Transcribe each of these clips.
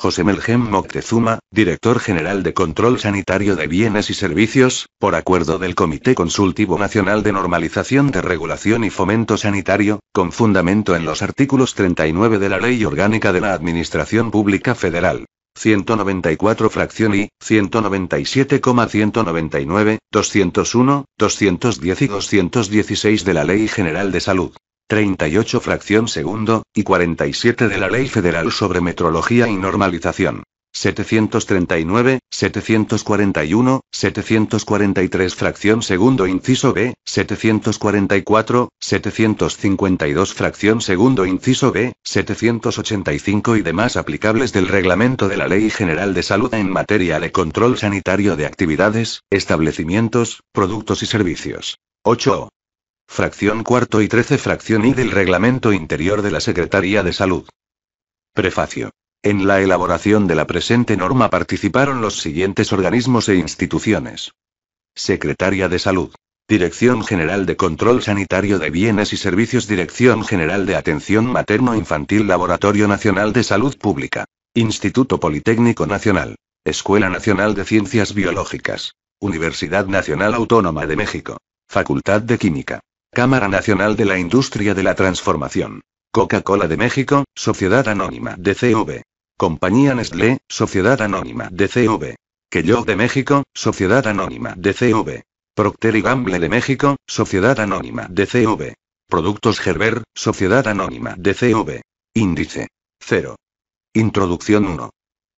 José Melgem Moctezuma, director general de Control Sanitario de Bienes y Servicios, por acuerdo del Comité Consultivo Nacional de Normalización de Regulación y Fomento Sanitario, con fundamento en los artículos 39 de la Ley Orgánica de la Administración Pública Federal. 194 fracción y 199, 201, 210 y 216 de la Ley General de Salud. 38 fracción segundo, y 47 de la Ley Federal sobre Metrología y Normalización. 739, 741, 743 fracción segundo inciso B, 744, 752 fracción segundo inciso B, 785 y demás aplicables del reglamento de la Ley General de Salud en materia de control sanitario de actividades, establecimientos, productos y servicios. 8 fracción cuarto y 13 fracción I del Reglamento Interior de la Secretaría de Salud. Prefacio. En la elaboración de la presente norma participaron los siguientes organismos e instituciones. Secretaría de Salud. Dirección General de Control Sanitario de Bienes y Servicios Dirección General de Atención Materno-Infantil Laboratorio Nacional de Salud Pública. Instituto Politécnico Nacional. Escuela Nacional de Ciencias Biológicas. Universidad Nacional Autónoma de México. Facultad de Química. Cámara Nacional de la Industria de la Transformación. Coca-Cola de México, Sociedad Anónima de CV. Compañía Nestlé, Sociedad Anónima de CV. Kellogg de México, Sociedad Anónima de CV. Procter y Gamble de México, Sociedad Anónima de CV. Productos Gerber, Sociedad Anónima de CV. Índice. 0. Introducción 1.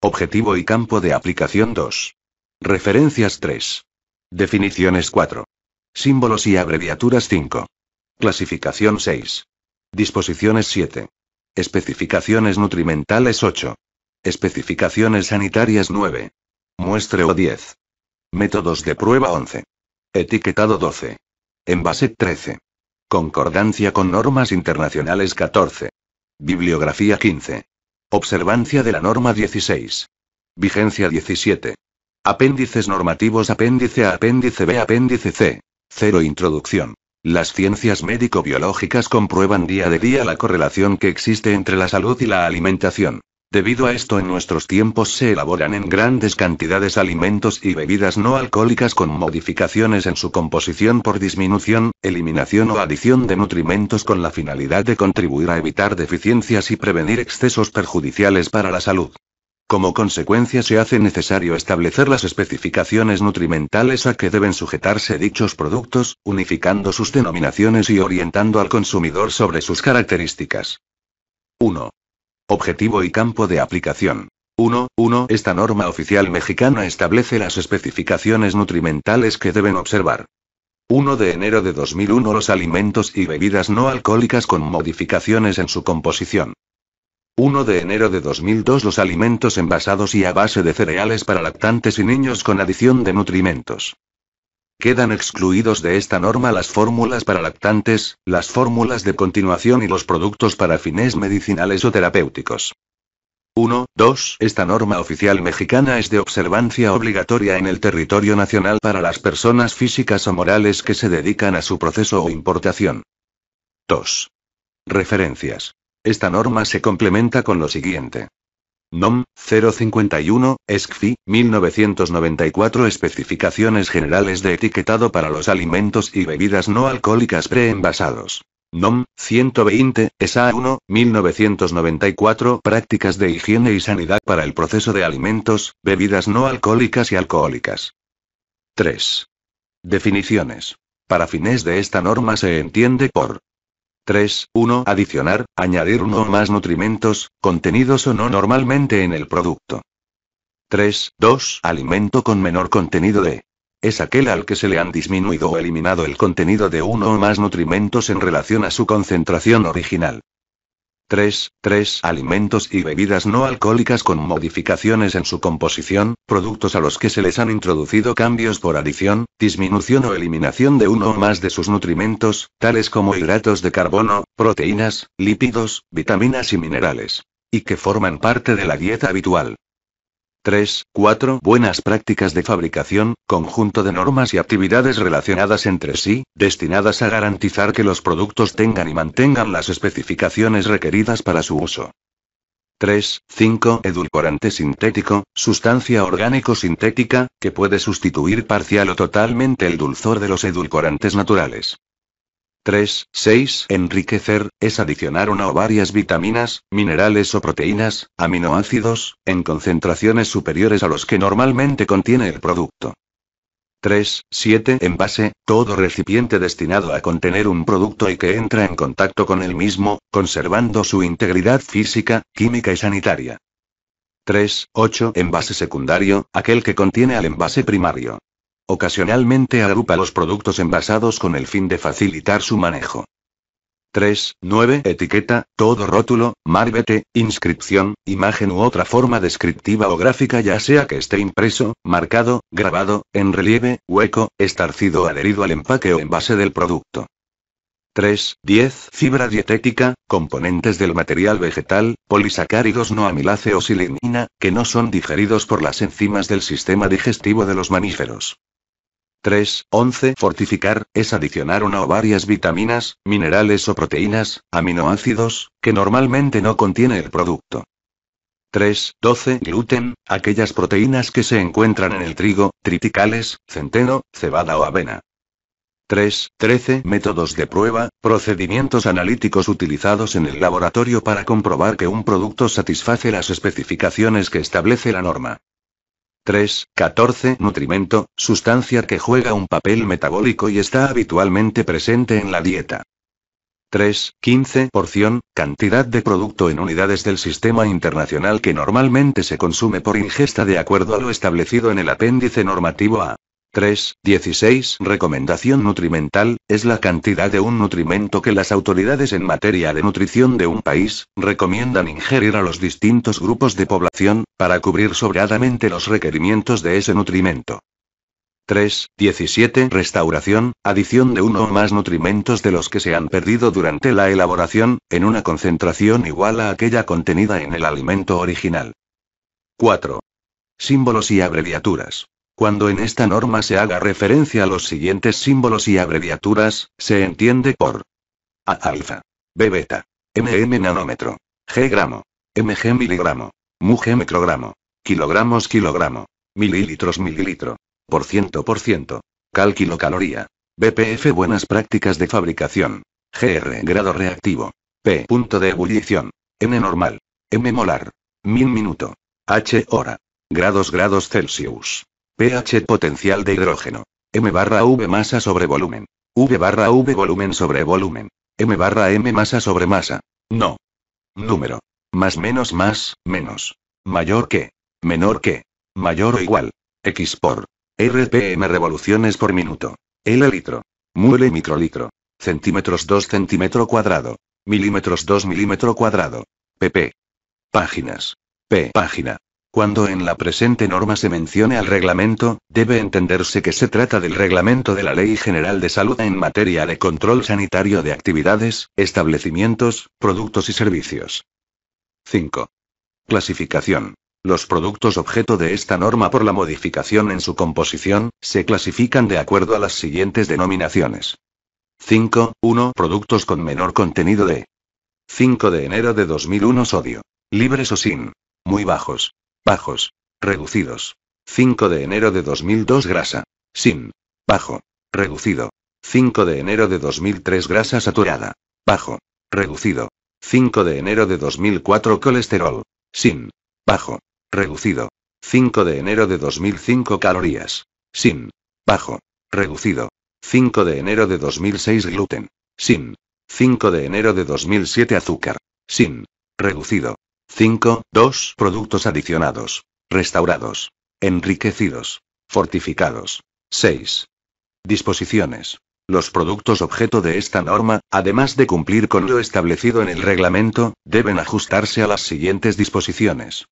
Objetivo y campo de aplicación 2. Referencias 3. Definiciones 4. Símbolos y abreviaturas 5. Clasificación 6. Disposiciones 7. Especificaciones nutrimentales 8. Especificaciones sanitarias 9. o 10. Métodos de prueba 11. Etiquetado 12. Envase 13. Concordancia con normas internacionales 14. Bibliografía 15. Observancia de la norma 16. Vigencia 17. Apéndices normativos Apéndice A Apéndice B Apéndice C. Cero introducción. Las ciencias médico-biológicas comprueban día a día la correlación que existe entre la salud y la alimentación. Debido a esto en nuestros tiempos se elaboran en grandes cantidades alimentos y bebidas no alcohólicas con modificaciones en su composición por disminución, eliminación o adición de nutrimentos con la finalidad de contribuir a evitar deficiencias y prevenir excesos perjudiciales para la salud. Como consecuencia se hace necesario establecer las especificaciones nutrimentales a que deben sujetarse dichos productos, unificando sus denominaciones y orientando al consumidor sobre sus características. 1. Objetivo y campo de aplicación. 1.1 Esta norma oficial mexicana establece las especificaciones nutrimentales que deben observar. 1 de enero de 2001 los alimentos y bebidas no alcohólicas con modificaciones en su composición. 1 de enero de 2002 los alimentos envasados y a base de cereales para lactantes y niños con adición de nutrimentos. Quedan excluidos de esta norma las fórmulas para lactantes, las fórmulas de continuación y los productos para fines medicinales o terapéuticos. 1. 2. Esta norma oficial mexicana es de observancia obligatoria en el territorio nacional para las personas físicas o morales que se dedican a su proceso o importación. 2. Referencias. Esta norma se complementa con lo siguiente. NOM 051, ESCFI 1994 Especificaciones Generales de Etiquetado para los Alimentos y Bebidas No Alcohólicas Preenvasados. NOM 120, sa 1, 1994 Prácticas de Higiene y Sanidad para el Proceso de Alimentos, Bebidas No Alcohólicas y Alcohólicas. 3. Definiciones. Para fines de esta norma se entiende por 3. 1. Adicionar, añadir uno o más nutrimentos, contenidos o no normalmente en el producto. 3. 2. Alimento con menor contenido de. Es aquel al que se le han disminuido o eliminado el contenido de uno o más nutrimentos en relación a su concentración original. 3. Alimentos y bebidas no alcohólicas con modificaciones en su composición, productos a los que se les han introducido cambios por adición, disminución o eliminación de uno o más de sus nutrimentos, tales como hidratos de carbono, proteínas, lípidos, vitaminas y minerales. Y que forman parte de la dieta habitual. 3. 4. Buenas prácticas de fabricación, conjunto de normas y actividades relacionadas entre sí, destinadas a garantizar que los productos tengan y mantengan las especificaciones requeridas para su uso. 3. 5. Edulcorante sintético, sustancia orgánico sintética, que puede sustituir parcial o totalmente el dulzor de los edulcorantes naturales. 3, 6. Enriquecer, es adicionar una o varias vitaminas, minerales o proteínas, aminoácidos, en concentraciones superiores a los que normalmente contiene el producto. 3, 7. Envase, todo recipiente destinado a contener un producto y que entra en contacto con el mismo, conservando su integridad física, química y sanitaria. 3, 8. Envase secundario, aquel que contiene al envase primario. Ocasionalmente agrupa los productos envasados con el fin de facilitar su manejo. 3.9 etiqueta, todo rótulo, marbete, inscripción, imagen u otra forma descriptiva o gráfica ya sea que esté impreso, marcado, grabado, en relieve, hueco, estarcido o adherido al empaque o envase del producto. 3, 10, fibra dietética, componentes del material vegetal, polisacáridos no amiláceos y lignina, que no son digeridos por las enzimas del sistema digestivo de los mamíferos. 3.11. Fortificar, es adicionar una o varias vitaminas, minerales o proteínas, aminoácidos, que normalmente no contiene el producto. 3.12. Gluten, aquellas proteínas que se encuentran en el trigo, triticales, centeno, cebada o avena. 3. 13. Métodos de prueba, procedimientos analíticos utilizados en el laboratorio para comprobar que un producto satisface las especificaciones que establece la norma. 3, Nutrimento, sustancia que juega un papel metabólico y está habitualmente presente en la dieta. 3, Porción, cantidad de producto en unidades del sistema internacional que normalmente se consume por ingesta de acuerdo a lo establecido en el apéndice normativo A. 3.16 Recomendación nutrimental, es la cantidad de un nutrimento que las autoridades en materia de nutrición de un país recomiendan ingerir a los distintos grupos de población, para cubrir sobradamente los requerimientos de ese nutrimento. 3.17 Restauración, adición de uno o más nutrimentos de los que se han perdido durante la elaboración, en una concentración igual a aquella contenida en el alimento original. 4. Símbolos y abreviaturas. Cuando en esta norma se haga referencia a los siguientes símbolos y abreviaturas, se entiende por A alfa, B beta, mm nanómetro, G gramo, mg miligramo, MUG microgramo, kilogramos kilogramo, mililitros mililitro, por ciento por ciento, cal kilocaloría, BPF buenas prácticas de fabricación, GR grado reactivo, P punto de ebullición, N normal, M molar, min minuto, H hora, grados grados Celsius pH potencial de hidrógeno. M barra V masa sobre volumen. V barra V volumen sobre volumen. M barra M masa sobre masa. No. Número. Más menos más, menos. Mayor que. Menor que. Mayor o igual. X por. RPM revoluciones por minuto. L litro. Mule microlitro. Centímetros 2 centímetro cuadrado. Milímetros 2 milímetro cuadrado. PP. Páginas. P. Página. Cuando en la presente norma se mencione al reglamento, debe entenderse que se trata del reglamento de la Ley General de Salud en materia de control sanitario de actividades, establecimientos, productos y servicios. 5. Clasificación. Los productos objeto de esta norma por la modificación en su composición, se clasifican de acuerdo a las siguientes denominaciones. 5. 1. Productos con menor contenido de 5 de enero de 2001 sodio. Libres o sin. Muy bajos. Bajos. Reducidos. 5 de enero de 2002 grasa. Sin. Bajo. Reducido. 5 de enero de 2003 grasa saturada. Bajo. Reducido. 5 de enero de 2004 colesterol. Sin. Bajo. Reducido. 5 de enero de 2005 calorías. Sin. Bajo. Reducido. 5 de enero de 2006 gluten. Sin. 5 de enero de 2007 azúcar. Sin. Reducido. 5. 2. Productos adicionados. Restaurados. Enriquecidos. Fortificados. 6. Disposiciones. Los productos objeto de esta norma, además de cumplir con lo establecido en el reglamento, deben ajustarse a las siguientes disposiciones.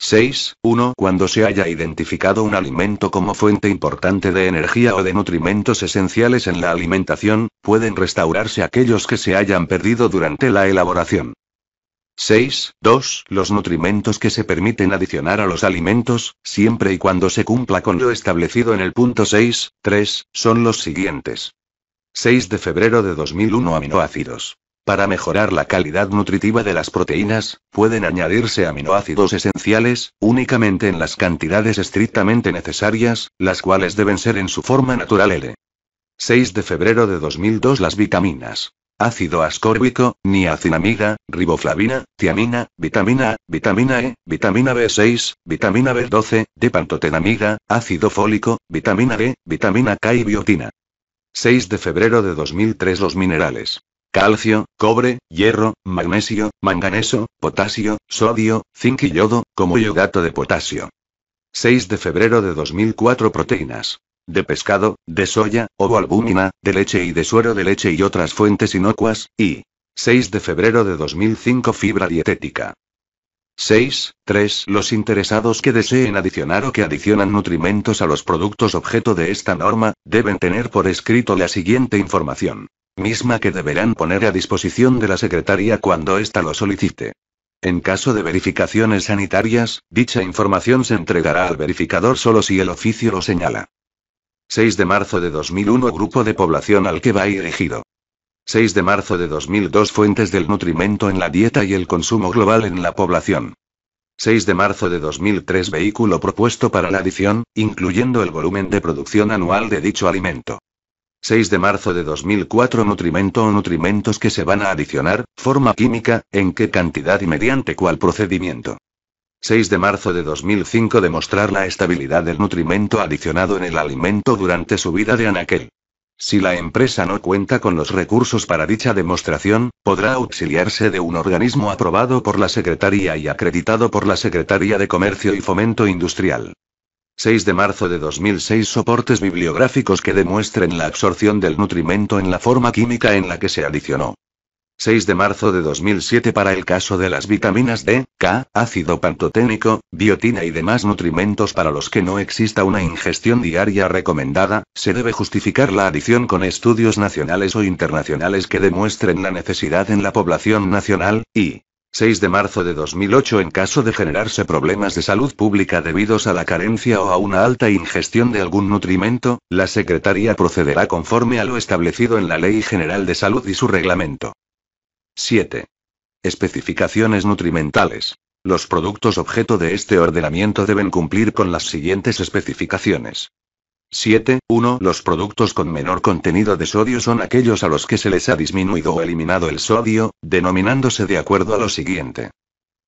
6. 1. Cuando se haya identificado un alimento como fuente importante de energía o de nutrimentos esenciales en la alimentación, pueden restaurarse aquellos que se hayan perdido durante la elaboración. 6. Los nutrimentos que se permiten adicionar a los alimentos, siempre y cuando se cumpla con lo establecido en el punto 6. Son los siguientes. 6 de febrero de 2001 Aminoácidos. Para mejorar la calidad nutritiva de las proteínas, pueden añadirse aminoácidos esenciales, únicamente en las cantidades estrictamente necesarias, las cuales deben ser en su forma natural L. 6 de febrero de 2002 Las vitaminas ácido ascórbico, niacinamida, riboflavina, tiamina, vitamina A, vitamina E, vitamina B6, vitamina B12, depantotenamida, ácido fólico, vitamina D, vitamina K y biotina. 6 de febrero de 2003 Los minerales. Calcio, cobre, hierro, magnesio, manganeso, potasio, sodio, zinc y yodo, como yogato de potasio. 6 de febrero de 2004 Proteínas de pescado, de soya, o albúmina, de leche y de suero de leche y otras fuentes inocuas, y 6 de febrero de 2005 fibra dietética. 6. 3. Los interesados que deseen adicionar o que adicionan nutrimentos a los productos objeto de esta norma, deben tener por escrito la siguiente información, misma que deberán poner a disposición de la Secretaría cuando ésta lo solicite. En caso de verificaciones sanitarias, dicha información se entregará al verificador solo si el oficio lo señala. 6 de marzo de 2001 Grupo de población al que va dirigido. 6 de marzo de 2002 Fuentes del nutrimento en la dieta y el consumo global en la población. 6 de marzo de 2003 Vehículo propuesto para la adición, incluyendo el volumen de producción anual de dicho alimento. 6 de marzo de 2004 Nutrimento o nutrimentos que se van a adicionar, forma química, en qué cantidad y mediante cuál procedimiento. 6 de marzo de 2005 demostrar la estabilidad del nutrimento adicionado en el alimento durante su vida de anaquel. Si la empresa no cuenta con los recursos para dicha demostración, podrá auxiliarse de un organismo aprobado por la Secretaría y acreditado por la Secretaría de Comercio y Fomento Industrial. 6 de marzo de 2006 Soportes bibliográficos que demuestren la absorción del nutrimento en la forma química en la que se adicionó. 6 de marzo de 2007 para el caso de las vitaminas D, K, ácido pantoténico, biotina y demás nutrimentos para los que no exista una ingestión diaria recomendada, se debe justificar la adición con estudios nacionales o internacionales que demuestren la necesidad en la población nacional, y 6 de marzo de 2008 en caso de generarse problemas de salud pública debidos a la carencia o a una alta ingestión de algún nutrimento, la Secretaría procederá conforme a lo establecido en la Ley General de Salud y su reglamento. 7. Especificaciones nutrimentales. Los productos objeto de este ordenamiento deben cumplir con las siguientes especificaciones. 7. 1. Los productos con menor contenido de sodio son aquellos a los que se les ha disminuido o eliminado el sodio, denominándose de acuerdo a lo siguiente.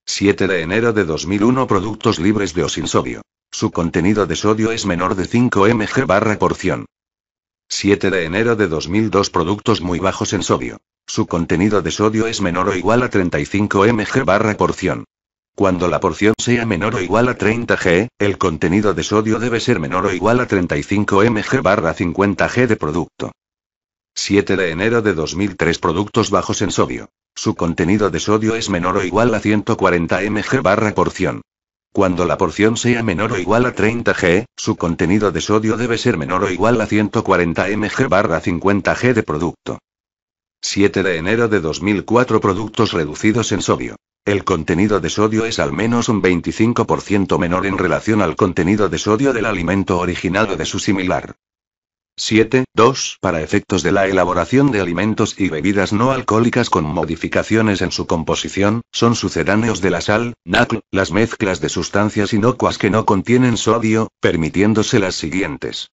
7 de enero de 2001 Productos libres de o sin sodio. Su contenido de sodio es menor de 5 mg barra porción. 7 de enero de 2002 Productos muy bajos en sodio. Su contenido de sodio es menor o igual a 35 mg barra porción. Cuando la porción sea menor o igual a 30 g, el contenido de sodio debe ser menor o igual a 35 mg barra 50 g de producto. 7 de enero de 2003 Productos bajos en sodio. Su contenido de sodio es menor o igual a 140 mg barra porción. Cuando la porción sea menor o igual a 30 g, su contenido de sodio debe ser menor o igual a 140 mg barra 50 g de producto. 7 de enero de 2004 Productos reducidos en sodio. El contenido de sodio es al menos un 25% menor en relación al contenido de sodio del alimento original o de su similar. 7. 2. Para efectos de la elaboración de alimentos y bebidas no alcohólicas con modificaciones en su composición, son sucedáneos de la sal, NACL, las mezclas de sustancias inocuas que no contienen sodio, permitiéndose las siguientes.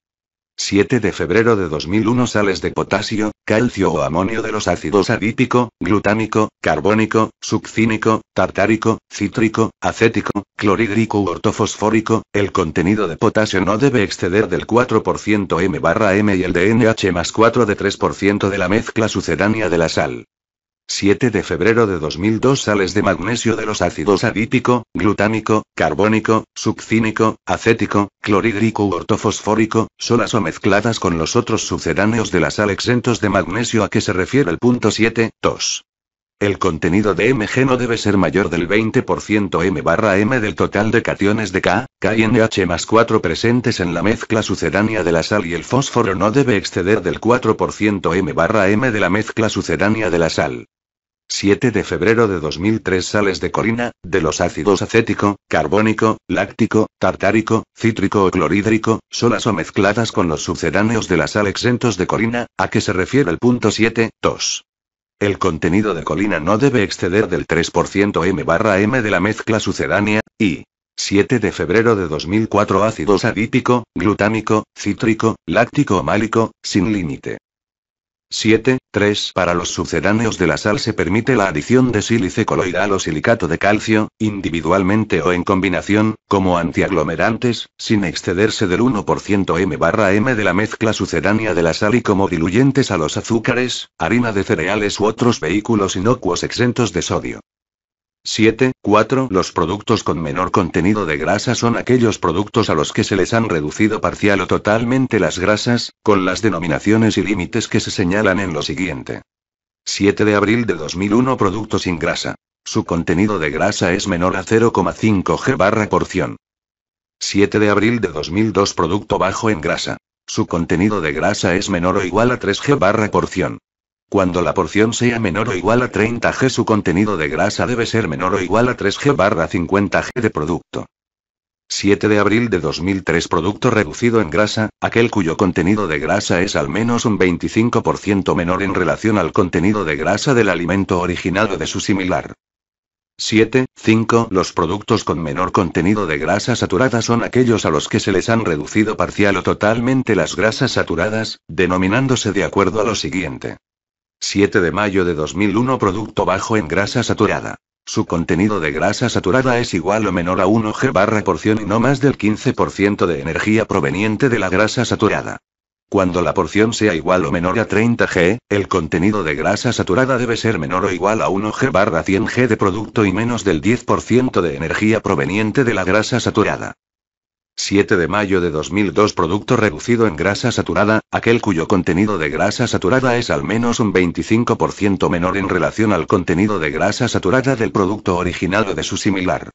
7 de febrero de 2001 sales de potasio, calcio o amonio de los ácidos adípico, glutámico, carbónico, succínico, tartárico, cítrico, acético, clorhídrico u ortofosfórico. El contenido de potasio no debe exceder del 4% M barra M y el de NH más 4 de 3% de la mezcla sucedánea de la sal. 7 de febrero de 2002 sales de magnesio de los ácidos adípico, glutámico, carbónico, succínico, acético, clorhídrico u ortofosfórico, solas o mezcladas con los otros sucedáneos de la sal exentos de magnesio a que se refiere el punto 7, 2. El contenido de Mg no debe ser mayor del 20% M barra M del total de cationes de K, K y NH más 4 presentes en la mezcla sucedánea de la sal y el fósforo no debe exceder del 4% M barra M de la mezcla sucedánea de la sal. 7 de febrero de 2003 sales de colina, de los ácidos acético, carbónico, láctico, tartárico, cítrico o clorhídrico, solas o mezcladas con los sucedáneos de la sal exentos de colina, a que se refiere el punto 7, 2. El contenido de colina no debe exceder del 3% M barra M de la mezcla sucedánea, y 7 de febrero de 2004 ácidos adípico, glutámico, cítrico, láctico o málico, sin límite. 7.3 Para los sucedáneos de la sal se permite la adición de sílice coloidal o silicato de calcio, individualmente o en combinación, como antiaglomerantes, sin excederse del 1% M barra M de la mezcla sucedánea de la sal y como diluyentes a los azúcares, harina de cereales u otros vehículos inocuos exentos de sodio. 7.4. Los productos con menor contenido de grasa son aquellos productos a los que se les han reducido parcial o totalmente las grasas, con las denominaciones y límites que se señalan en lo siguiente. 7 de abril de 2001 Producto sin grasa. Su contenido de grasa es menor a 0,5 g barra porción. 7 de abril de 2002 Producto bajo en grasa. Su contenido de grasa es menor o igual a 3 g barra porción. Cuando la porción sea menor o igual a 30 g, su contenido de grasa debe ser menor o igual a 3 g barra 50 g de producto. 7 de abril de 2003 Producto reducido en grasa, aquel cuyo contenido de grasa es al menos un 25% menor en relación al contenido de grasa del alimento originado de su similar. 7. Los productos con menor contenido de grasa saturada son aquellos a los que se les han reducido parcial o totalmente las grasas saturadas, denominándose de acuerdo a lo siguiente. 7 de mayo de 2001 Producto bajo en grasa saturada. Su contenido de grasa saturada es igual o menor a 1 G barra porción y no más del 15% de energía proveniente de la grasa saturada. Cuando la porción sea igual o menor a 30 G, el contenido de grasa saturada debe ser menor o igual a 1 G barra 100 G de producto y menos del 10% de energía proveniente de la grasa saturada. 7 de mayo de 2002 Producto reducido en grasa saturada, aquel cuyo contenido de grasa saturada es al menos un 25% menor en relación al contenido de grasa saturada del producto original de su similar.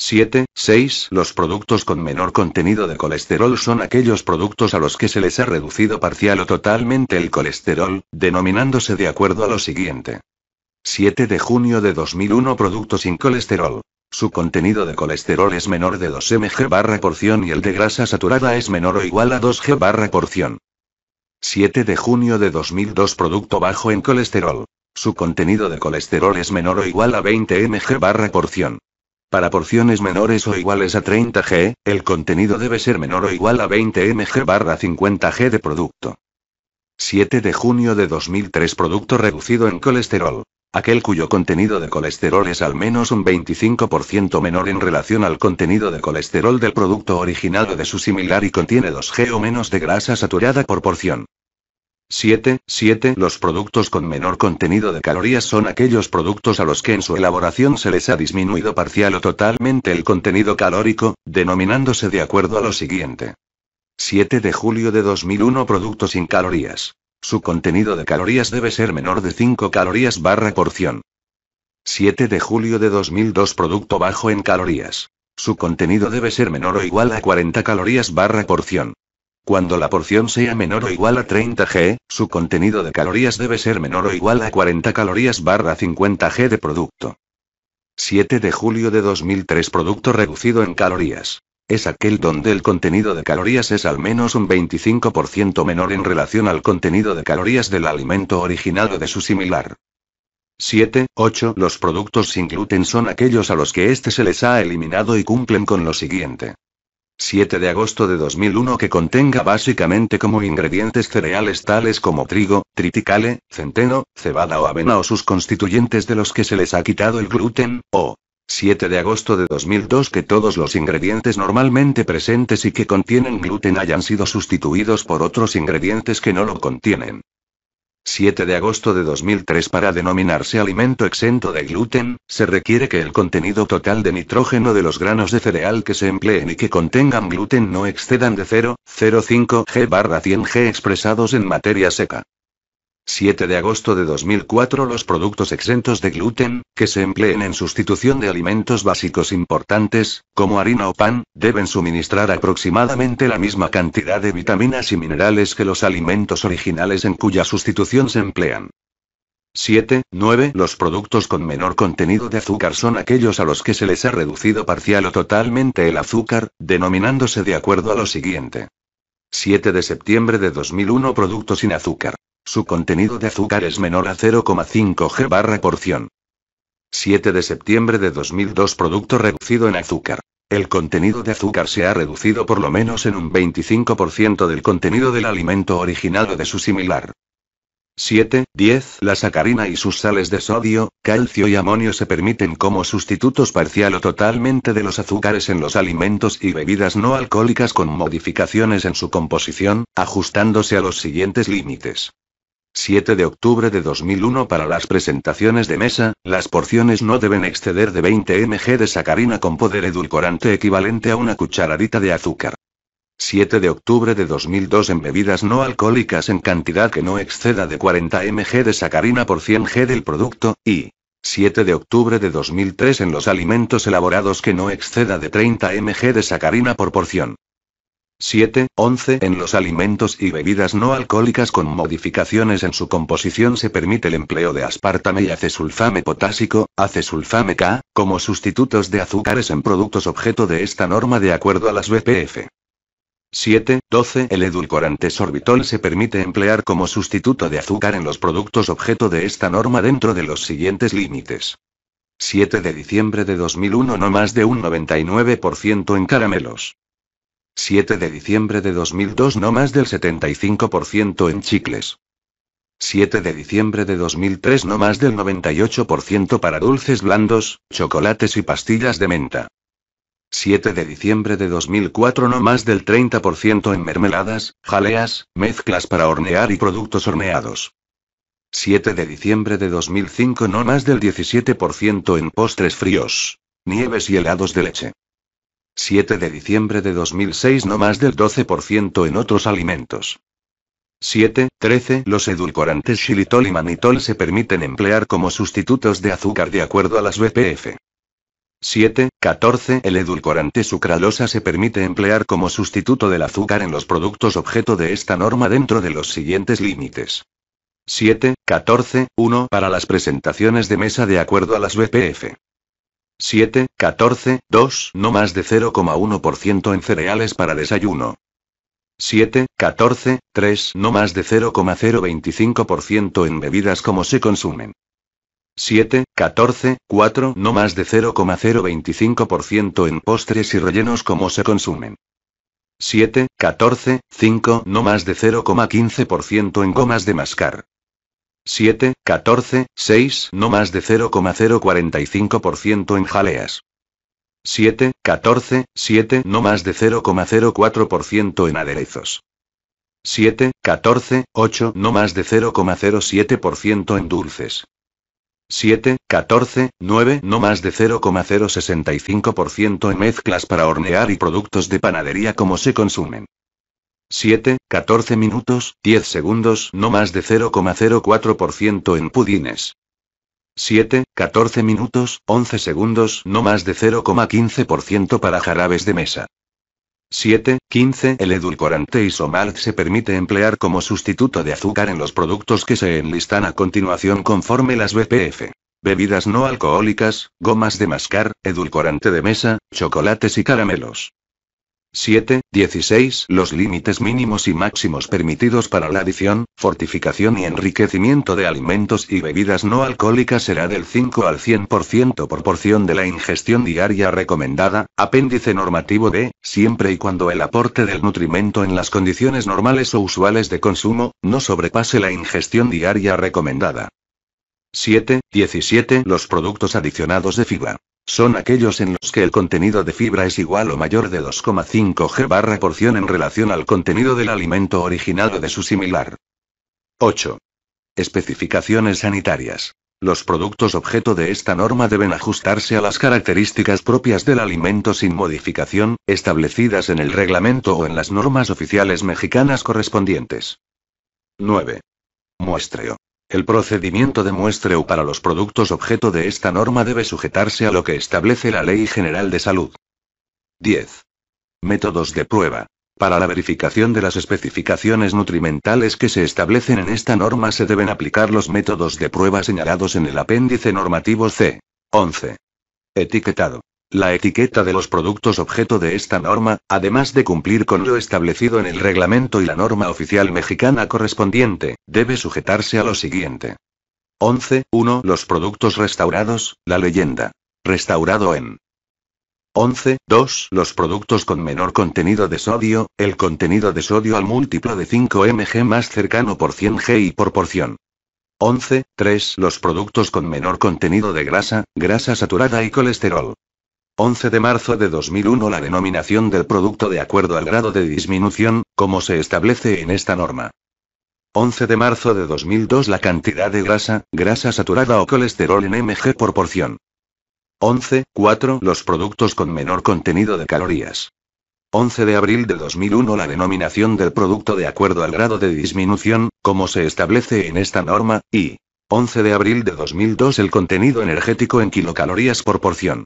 7.6. Los productos con menor contenido de colesterol son aquellos productos a los que se les ha reducido parcial o totalmente el colesterol, denominándose de acuerdo a lo siguiente. 7 de junio de 2001 Producto sin colesterol. Su contenido de colesterol es menor de 2 mg barra porción y el de grasa saturada es menor o igual a 2 g barra porción. 7 de junio de 2002 Producto bajo en colesterol. Su contenido de colesterol es menor o igual a 20 mg barra porción. Para porciones menores o iguales a 30 g, el contenido debe ser menor o igual a 20 mg barra 50 g de producto. 7 de junio de 2003 Producto reducido en colesterol aquel cuyo contenido de colesterol es al menos un 25% menor en relación al contenido de colesterol del producto originado de su similar y contiene 2G o menos de grasa saturada por porción. 7. 7. Los productos con menor contenido de calorías son aquellos productos a los que en su elaboración se les ha disminuido parcial o totalmente el contenido calórico, denominándose de acuerdo a lo siguiente. 7 de julio de 2001 Productos sin calorías. Su contenido de calorías debe ser menor de 5 calorías barra porción. 7 de julio de 2002 Producto bajo en calorías. Su contenido debe ser menor o igual a 40 calorías barra porción. Cuando la porción sea menor o igual a 30 g, su contenido de calorías debe ser menor o igual a 40 calorías barra 50 g de producto. 7 de julio de 2003 Producto reducido en calorías. Es aquel donde el contenido de calorías es al menos un 25% menor en relación al contenido de calorías del alimento original de su similar. 7. Los productos sin gluten son aquellos a los que éste se les ha eliminado y cumplen con lo siguiente. 7 de agosto de 2001 que contenga básicamente como ingredientes cereales tales como trigo, triticale, centeno, cebada o avena o sus constituyentes de los que se les ha quitado el gluten, o 7 de agosto de 2002 que todos los ingredientes normalmente presentes y que contienen gluten hayan sido sustituidos por otros ingredientes que no lo contienen. 7 de agosto de 2003 Para denominarse alimento exento de gluten, se requiere que el contenido total de nitrógeno de los granos de cereal que se empleen y que contengan gluten no excedan de 0,05 g barra 100 g expresados en materia seca. 7 de agosto de 2004 Los productos exentos de gluten, que se empleen en sustitución de alimentos básicos importantes, como harina o pan, deben suministrar aproximadamente la misma cantidad de vitaminas y minerales que los alimentos originales en cuya sustitución se emplean. 7. 9. Los productos con menor contenido de azúcar son aquellos a los que se les ha reducido parcial o totalmente el azúcar, denominándose de acuerdo a lo siguiente. 7 de septiembre de 2001 Productos sin azúcar. Su contenido de azúcar es menor a 0,5 g barra porción. 7 de septiembre de 2002 Producto reducido en azúcar. El contenido de azúcar se ha reducido por lo menos en un 25% del contenido del alimento o de su similar. 7, 10. La sacarina y sus sales de sodio, calcio y amonio se permiten como sustitutos parcial o totalmente de los azúcares en los alimentos y bebidas no alcohólicas con modificaciones en su composición, ajustándose a los siguientes límites. 7 de octubre de 2001 Para las presentaciones de mesa, las porciones no deben exceder de 20 mg de sacarina con poder edulcorante equivalente a una cucharadita de azúcar. 7 de octubre de 2002 en bebidas no alcohólicas en cantidad que no exceda de 40 mg de sacarina por 100 g del producto, y 7 de octubre de 2003 en los alimentos elaborados que no exceda de 30 mg de sacarina por porción. 7.11 En los alimentos y bebidas no alcohólicas con modificaciones en su composición se permite el empleo de aspartame y acesulfame potásico, acesulfame K, como sustitutos de azúcares en productos objeto de esta norma de acuerdo a las BPF. 7.12. El edulcorante sorbitol se permite emplear como sustituto de azúcar en los productos objeto de esta norma dentro de los siguientes límites. 7 de diciembre de 2001 no más de un 99% en caramelos. 7 de diciembre de 2002 no más del 75% en chicles. 7 de diciembre de 2003 no más del 98% para dulces blandos, chocolates y pastillas de menta. 7 de diciembre de 2004 no más del 30% en mermeladas, jaleas, mezclas para hornear y productos horneados. 7 de diciembre de 2005 no más del 17% en postres fríos, nieves y helados de leche. 7 de diciembre de 2006 no más del 12% en otros alimentos. 7. 13. Los edulcorantes xilitol y manitol se permiten emplear como sustitutos de azúcar de acuerdo a las BPF. 7. 14. El edulcorante sucralosa se permite emplear como sustituto del azúcar en los productos objeto de esta norma dentro de los siguientes límites. 7. 14. 1. Para las presentaciones de mesa de acuerdo a las BPF. 7, 14, 2, no más de 0,1% en cereales para desayuno. 7, 14, 3, no más de 0,025% en bebidas como se consumen. 7, 14, 4, no más de 0,025% en postres y rellenos como se consumen. 7, 14, 5, no más de 0,15% en gomas de mascar. 7, 14, 6, no más de 0,045% en jaleas. 7, 14, 7, no más de 0,04% en aderezos. 7, 14, 8, no más de 0,07% en dulces. 7, 14, 9, no más de 0,065% en mezclas para hornear y productos de panadería como se consumen. 7, 14 minutos, 10 segundos, no más de 0,04% en pudines. 7, 14 minutos, 11 segundos, no más de 0,15% para jarabes de mesa. 7, 15. El edulcorante isomalt se permite emplear como sustituto de azúcar en los productos que se enlistan a continuación conforme las BPF. Bebidas no alcohólicas, gomas de mascar, edulcorante de mesa, chocolates y caramelos. 7.16 Los límites mínimos y máximos permitidos para la adición, fortificación y enriquecimiento de alimentos y bebidas no alcohólicas será del 5 al 100% por porción de la ingestión diaria recomendada, apéndice normativo de, siempre y cuando el aporte del nutrimento en las condiciones normales o usuales de consumo, no sobrepase la ingestión diaria recomendada. 7.17 Los productos adicionados de fibra. Son aquellos en los que el contenido de fibra es igual o mayor de 2,5 g porción en relación al contenido del alimento original o de su similar. 8. Especificaciones sanitarias. Los productos objeto de esta norma deben ajustarse a las características propias del alimento sin modificación, establecidas en el reglamento o en las normas oficiales mexicanas correspondientes. 9. Muestreo. El procedimiento de muestreo para los productos objeto de esta norma debe sujetarse a lo que establece la Ley General de Salud. 10. Métodos de prueba. Para la verificación de las especificaciones nutrimentales que se establecen en esta norma se deben aplicar los métodos de prueba señalados en el apéndice normativo C. 11. Etiquetado. La etiqueta de los productos objeto de esta norma, además de cumplir con lo establecido en el reglamento y la norma oficial mexicana correspondiente, debe sujetarse a lo siguiente. 11.1 1. Los productos restaurados, la leyenda. Restaurado en 11.2 Los productos con menor contenido de sodio, el contenido de sodio al múltiplo de 5 mg más cercano por 100 g y por porción. 11.3 Los productos con menor contenido de grasa, grasa saturada y colesterol. 11 de marzo de 2001 la denominación del producto de acuerdo al grado de disminución, como se establece en esta norma. 11 de marzo de 2002 la cantidad de grasa, grasa saturada o colesterol en mg por porción. 11, 4 los productos con menor contenido de calorías. 11 de abril de 2001 la denominación del producto de acuerdo al grado de disminución, como se establece en esta norma, y 11 de abril de 2002 el contenido energético en kilocalorías por porción.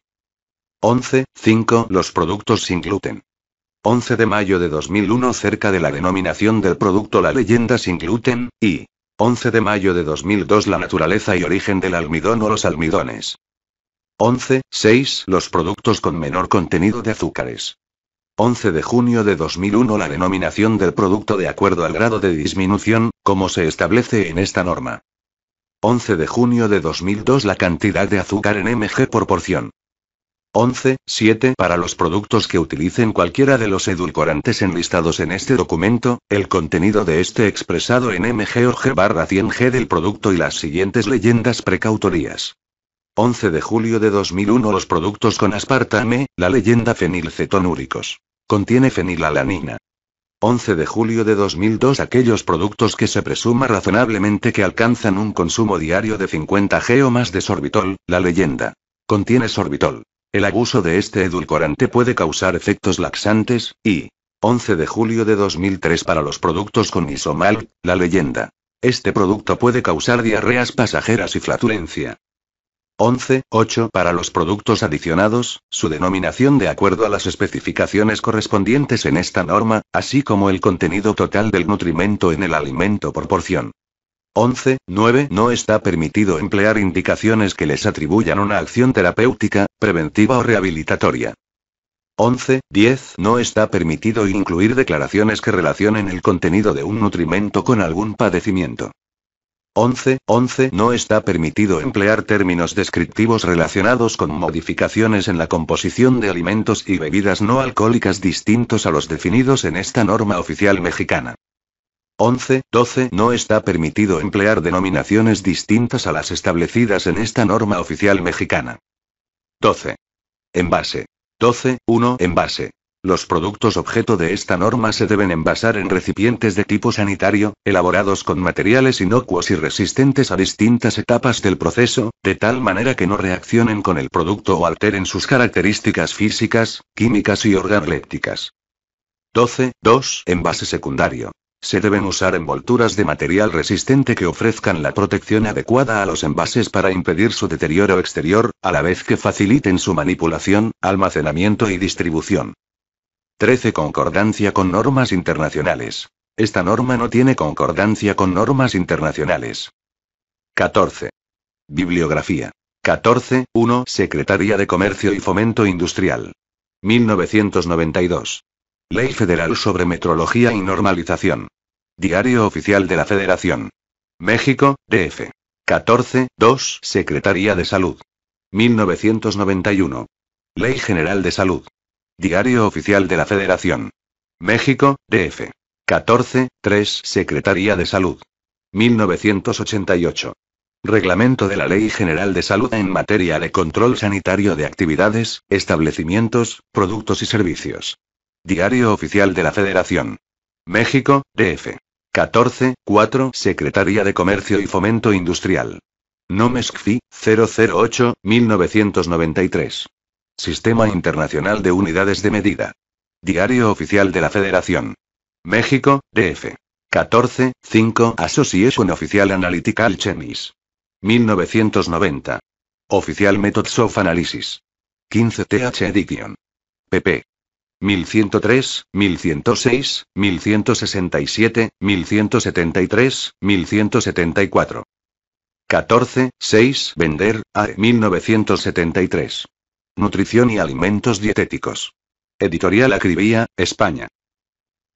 11.5 Los productos sin gluten. 11 de mayo de 2001 cerca de la denominación del producto La leyenda sin gluten, y 11 de mayo de 2002 La naturaleza y origen del almidón o los almidones. 11, 6. Los productos con menor contenido de azúcares. 11 de junio de 2001 La denominación del producto de acuerdo al grado de disminución, como se establece en esta norma. 11 de junio de 2002 La cantidad de azúcar en mg por porción. 11.7. Para los productos que utilicen cualquiera de los edulcorantes enlistados en este documento, el contenido de este expresado en g barra 100g del producto y las siguientes leyendas precautorías. 11 de julio de 2001 Los productos con aspartame, la leyenda fenilcetonúricos. Contiene fenilalanina. 11 de julio de 2002 Aquellos productos que se presuma razonablemente que alcanzan un consumo diario de 50G o más de sorbitol, la leyenda. Contiene sorbitol. El abuso de este edulcorante puede causar efectos laxantes, y... 11 de julio de 2003 para los productos con isomalt, la leyenda. Este producto puede causar diarreas pasajeras y flatulencia. 11, 8 Para los productos adicionados, su denominación de acuerdo a las especificaciones correspondientes en esta norma, así como el contenido total del nutrimento en el alimento por porción. 11, 9. No está permitido emplear indicaciones que les atribuyan una acción terapéutica, preventiva o rehabilitatoria. 11, 10. No está permitido incluir declaraciones que relacionen el contenido de un nutrimento con algún padecimiento. 11, 11. No está permitido emplear términos descriptivos relacionados con modificaciones en la composición de alimentos y bebidas no alcohólicas distintos a los definidos en esta norma oficial mexicana. 11, 12 no está permitido emplear denominaciones distintas a las establecidas en esta norma oficial mexicana. 12. Envase. 12, 1 envase. Los productos objeto de esta norma se deben envasar en recipientes de tipo sanitario, elaborados con materiales inocuos y resistentes a distintas etapas del proceso, de tal manera que no reaccionen con el producto o alteren sus características físicas, químicas y organolépticas. 12, 2 envase secundario. Se deben usar envolturas de material resistente que ofrezcan la protección adecuada a los envases para impedir su deterioro exterior, a la vez que faciliten su manipulación, almacenamiento y distribución. 13. Concordancia con normas internacionales. Esta norma no tiene concordancia con normas internacionales. 14. Bibliografía. 14. 1. Secretaría de Comercio y Fomento Industrial. 1992. Ley Federal sobre Metrología y Normalización. Diario Oficial de la Federación. México, DF. 14, 2, Secretaría de Salud. 1991. Ley General de Salud. Diario Oficial de la Federación. México, DF. 14, 3, Secretaría de Salud. 1988. Reglamento de la Ley General de Salud en materia de control sanitario de actividades, establecimientos, productos y servicios. Diario Oficial de la Federación. México, DF. 14, 4, Secretaría de Comercio y Fomento Industrial. Nomescfi, 008, 1993. Sistema Internacional de Unidades de Medida. Diario Oficial de la Federación. México, DF. 14, 5, Association Official Analytical Chemis. 1990. Oficial Methods of Analysis. 15 TH Edition. pp. 1103, 1106, 1167, 1173, 1174. 14, 6. Vender, A. 1973. Nutrición y alimentos dietéticos. Editorial Acribía, España.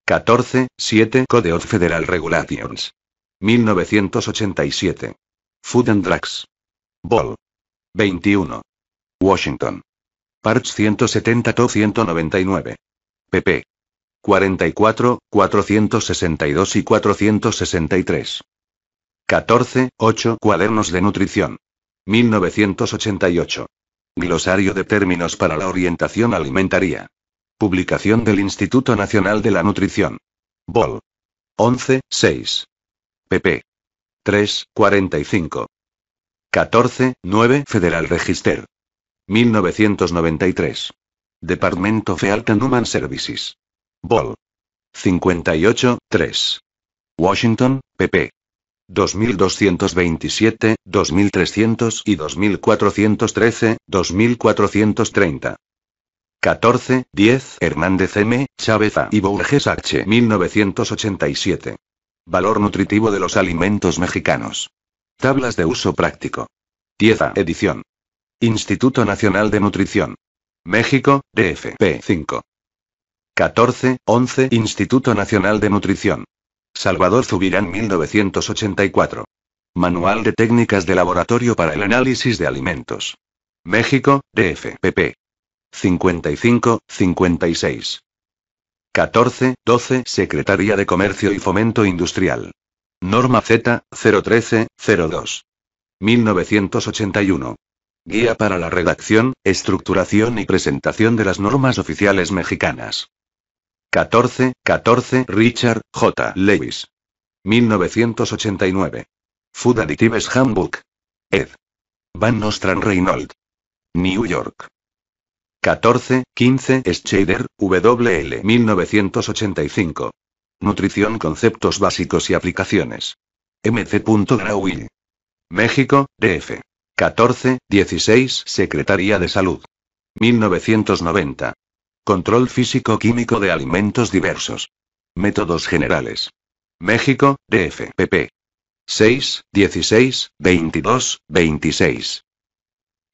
14, 7. Code of Federal Regulations. 1987. Food and Drugs. Ball. 21. Washington. Parts 170 199. pp. 44, 462 y 463. 14, 8 Cuadernos de Nutrición. 1988. Glosario de términos para la orientación alimentaria. Publicación del Instituto Nacional de la Nutrición. Vol. 11, 6. pp. 3, 45. 14, 9 Federal Register. 1993. Departamento Fealt and Human Services. Vol. 58, 3. Washington, pp. 2227, 2300 y 2413, 2430. 14, 10, Hernández M., Chávez A. y Borges H. 1987. Valor nutritivo de los alimentos mexicanos. Tablas de uso práctico. 10 edición. Instituto Nacional de Nutrición. México, DFP 5. 14, 11 Instituto Nacional de Nutrición. Salvador Zubirán 1984. Manual de Técnicas de Laboratorio para el Análisis de Alimentos. México, DFPP. 55, 56. 14, 12 Secretaría de Comercio y Fomento Industrial. Norma Z, 013, 02. 1981. Guía para la redacción, estructuración y presentación de las normas oficiales mexicanas. 14, 14, Richard, J. Lewis. 1989. Food Additives Handbook. Ed. Van Nostran Reynolds. New York. 14, 15, WL. 1985. Nutrición, conceptos básicos y aplicaciones. Mc. Grauil. México, DF. 14, 16 Secretaría de Salud. 1990. Control físico-químico de alimentos diversos. Métodos generales. México, DF, pp. 6, 16, 22, 26.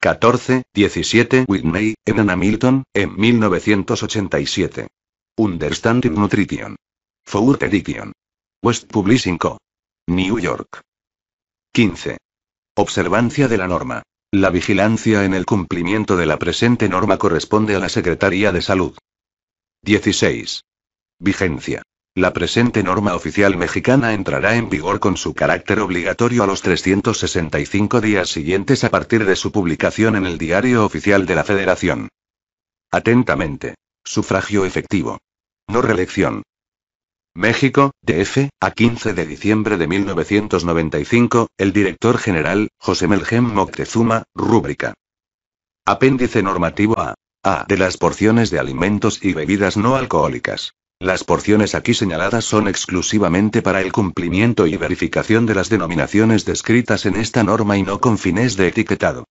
14, 17 Whitney, en Hamilton, en 1987. Understanding Nutrition. food Edition. West Publishing Co. New York. 15. Observancia de la norma. La vigilancia en el cumplimiento de la presente norma corresponde a la Secretaría de Salud. 16. Vigencia. La presente norma oficial mexicana entrará en vigor con su carácter obligatorio a los 365 días siguientes a partir de su publicación en el Diario Oficial de la Federación. Atentamente. Sufragio efectivo. No reelección. México, DF, a 15 de diciembre de 1995, el director general, José Melgen Moctezuma, rúbrica. Apéndice normativo A. A. De las porciones de alimentos y bebidas no alcohólicas. Las porciones aquí señaladas son exclusivamente para el cumplimiento y verificación de las denominaciones descritas en esta norma y no con fines de etiquetado.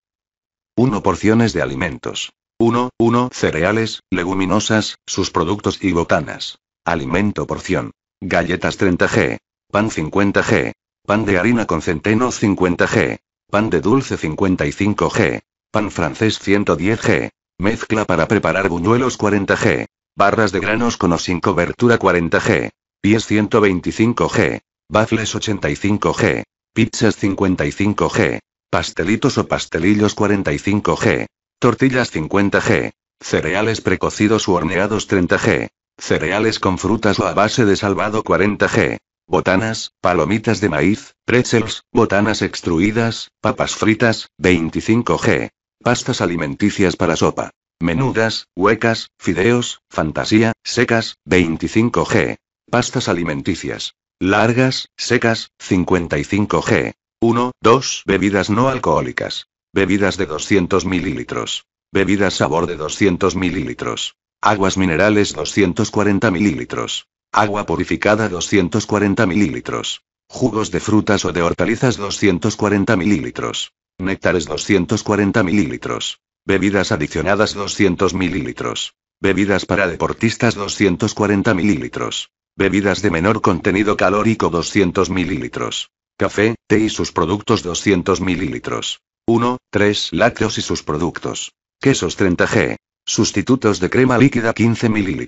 1. Porciones de alimentos. 1. 1. Cereales, leguminosas, sus productos y botanas. Alimento porción. Galletas 30G. Pan 50G. Pan de harina con centeno 50G. Pan de dulce 55G. Pan francés 110G. Mezcla para preparar buñuelos 40G. Barras de granos con o sin cobertura 40G. Pies 125G. Bafles 85G. Pizzas 55G. Pastelitos o pastelillos 45G. Tortillas 50G. Cereales precocidos u horneados 30G. Cereales con frutas o a base de salvado 40G. Botanas, palomitas de maíz, pretzels, botanas extruidas, papas fritas, 25G. Pastas alimenticias para sopa. Menudas, huecas, fideos, fantasía, secas, 25G. Pastas alimenticias. Largas, secas, 55G. 1, 2. Bebidas no alcohólicas. Bebidas de 200 mililitros. Bebidas sabor de 200 mililitros. Aguas minerales 240 mililitros. Agua purificada 240 mililitros. Jugos de frutas o de hortalizas 240 mililitros. Néctares 240 mililitros. Bebidas adicionadas 200 mililitros. Bebidas para deportistas 240 mililitros. Bebidas de menor contenido calórico 200 mililitros. Café, té y sus productos 200 mililitros. 1, 3 lácteos y sus productos. Quesos 30 g. Sustitutos de crema líquida 15 ml.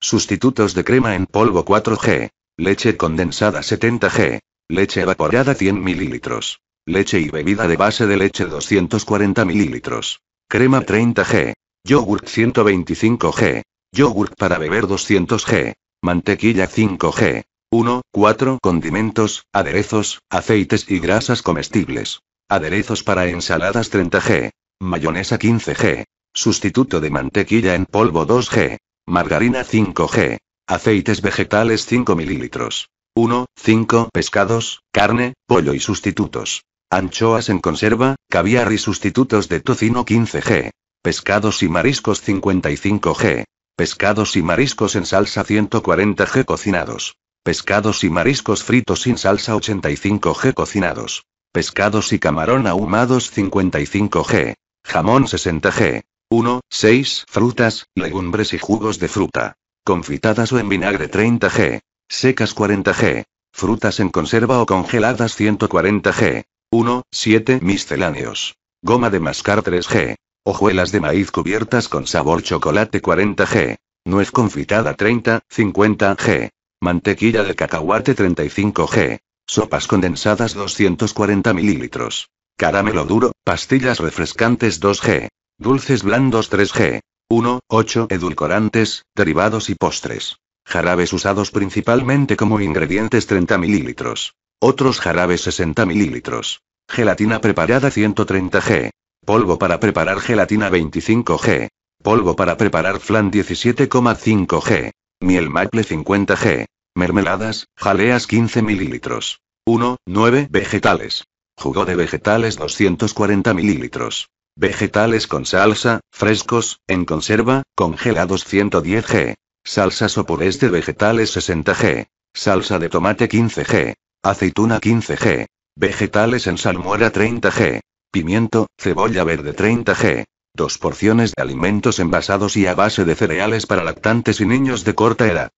Sustitutos de crema en polvo 4G. Leche condensada 70G. Leche evaporada 100 ml. Leche y bebida de base de leche 240 ml. Crema 30G. Yogurt 125G. Yogurt para beber 200G. Mantequilla 5G. 1, 4 condimentos, aderezos, aceites y grasas comestibles. Aderezos para ensaladas 30G. Mayonesa 15G. Sustituto de mantequilla en polvo 2G. Margarina 5G. Aceites vegetales 5 ml. 1, 5 pescados, carne, pollo y sustitutos. Anchoas en conserva, caviar y sustitutos de tocino 15G. Pescados y mariscos 55G. Pescados y mariscos en salsa 140G cocinados. Pescados y mariscos fritos sin salsa 85G cocinados. Pescados y camarón ahumados 55G. Jamón 60G. 1, 6, frutas, legumbres y jugos de fruta. Confitadas o en vinagre 30 g. Secas 40 g. Frutas en conserva o congeladas 140 g. 1, 7 misceláneos. Goma de mascar 3 g. Hojuelas de maíz cubiertas con sabor chocolate 40 g. Nuez confitada 30, 50 g. Mantequilla de cacahuate 35 g. Sopas condensadas 240 ml. Caramelo duro, pastillas refrescantes 2G. Dulces blandos 3G. 1, 8 edulcorantes, derivados y postres. Jarabes usados principalmente como ingredientes 30 ml. Otros jarabes 60 ml. Gelatina preparada 130G. Polvo para preparar gelatina 25G. Polvo para preparar flan 17,5G. Miel maple 50G. Mermeladas, jaleas 15 ml. 1, 9 vegetales. Jugo de vegetales 240 ml. Vegetales con salsa, frescos, en conserva, congelados 110 g. Salsas o purés de vegetales 60 g. Salsa de tomate 15 g. Aceituna 15 g. Vegetales en salmuera 30 g. Pimiento, cebolla verde 30 g. Dos porciones de alimentos envasados y a base de cereales para lactantes y niños de corta edad.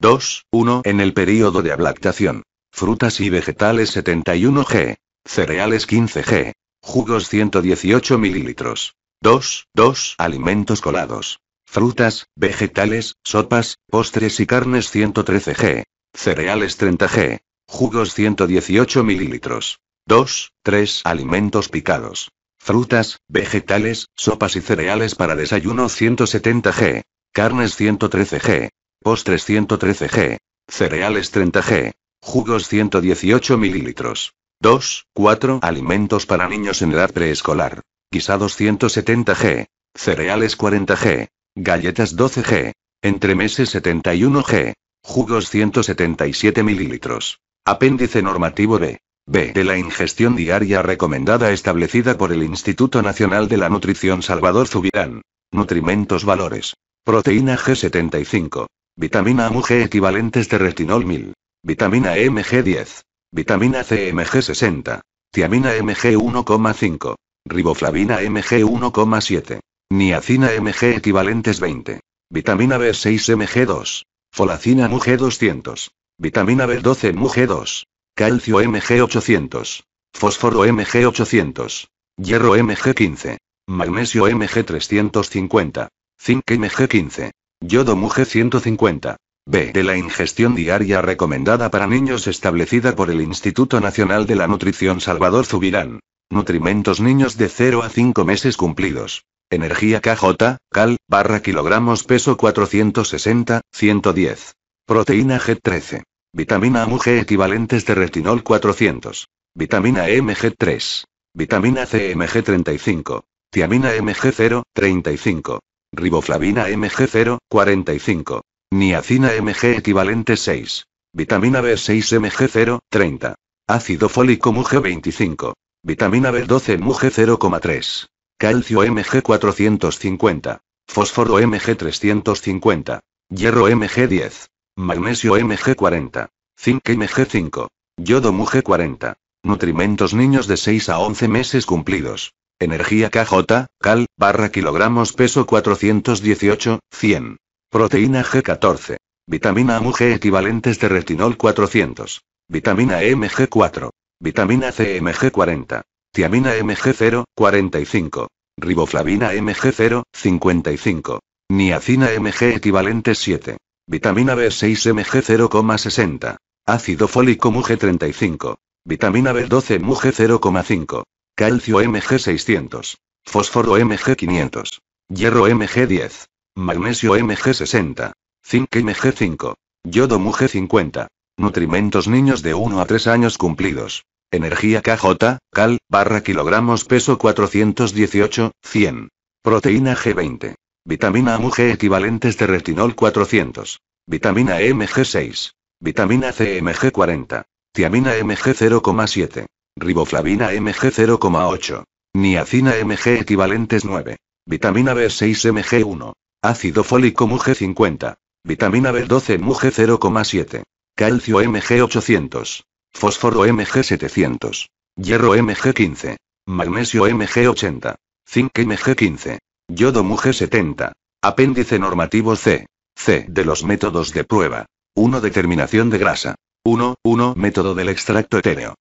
2. 1. En el periodo de ablactación. Frutas y vegetales 71 g. Cereales 15 g. Jugos 118 mililitros. 2. 2. Alimentos colados. Frutas, vegetales, sopas, postres y carnes 113 g. Cereales 30 g. Jugos 118 mililitros. 2. 3. Alimentos picados. Frutas, vegetales, sopas y cereales para desayuno 170 g. Carnes 113 g. Postres 113 g. Cereales 30 g. Jugos 118 mililitros. 2, 4. Alimentos para niños en edad preescolar. Guisados 170G. Cereales 40G. Galletas 12G. Entremeses 71G. Jugos 177 mililitros. Apéndice normativo B. B. De la ingestión diaria recomendada establecida por el Instituto Nacional de la Nutrición Salvador Zubirán. Nutrimentos valores. Proteína G75. Vitamina mg equivalentes de retinol 1000. Vitamina e MG10. Vitamina C Mg60. Tiamina Mg 1,5. Riboflavina Mg 1,7. Niacina Mg equivalentes 20. Vitamina B6 Mg 2. Folacina Mg 200. Vitamina B12 Mg 2. Calcio Mg 800. Fósforo Mg 800. Hierro Mg 15. Magnesio Mg 350. Zinc Mg 15. Yodo Mg 150. B. De la ingestión diaria recomendada para niños establecida por el Instituto Nacional de la Nutrición Salvador Zubirán. Nutrimentos niños de 0 a 5 meses cumplidos. Energía KJ, cal, barra kilogramos peso 460, 110. Proteína G13. Vitamina mg equivalentes de retinol 400. Vitamina e MG3. Vitamina cmg e 35 Tiamina e MG0, 35. Riboflavina MG0, 45. Niacina MG equivalente 6. Vitamina B6 MG 0, 30. Ácido fólico MG 25. Vitamina B12 MG 0,3. Calcio MG 450. Fósforo MG 350. Hierro MG 10. Magnesio MG 40. Zinc MG 5. Yodo MG 40. Nutrimentos niños de 6 a 11 meses cumplidos. Energía KJ, cal, barra kilogramos peso 418, 100. Proteína G14. Vitamina mg equivalentes de retinol 400. Vitamina e MG4. Vitamina CMG40. E Tiamina e MG0, 45. Riboflavina MG0, 55. Niacina MG equivalentes 7. Vitamina B6 MG0,60. Ácido fólico mg 35. Vitamina B12 MUG 0,5. Calcio MG 600. Fósforo MG 500. Hierro MG 10. Magnesio Mg60. Zinc Mg5. Yodo Mg50. Nutrimentos niños de 1 a 3 años cumplidos. Energía KJ, cal, barra kilogramos peso 418, 100. Proteína G20. Vitamina MG equivalentes de retinol 400. Vitamina MG6. Vitamina C MG40. Tiamina MG0,7. Riboflavina MG0,8. Niacina MG equivalentes 9. Vitamina B6 MG1. Ácido fólico Mg 50. Vitamina B12 Mg 0,7. Calcio MG 800. Fósforo MG 700. Hierro MG 15. Magnesio MG 80. Zinc MG 15. Yodo Mg 70. Apéndice normativo C. C. De los métodos de prueba. 1. Determinación de grasa. 1. 1. Método del extracto etéreo.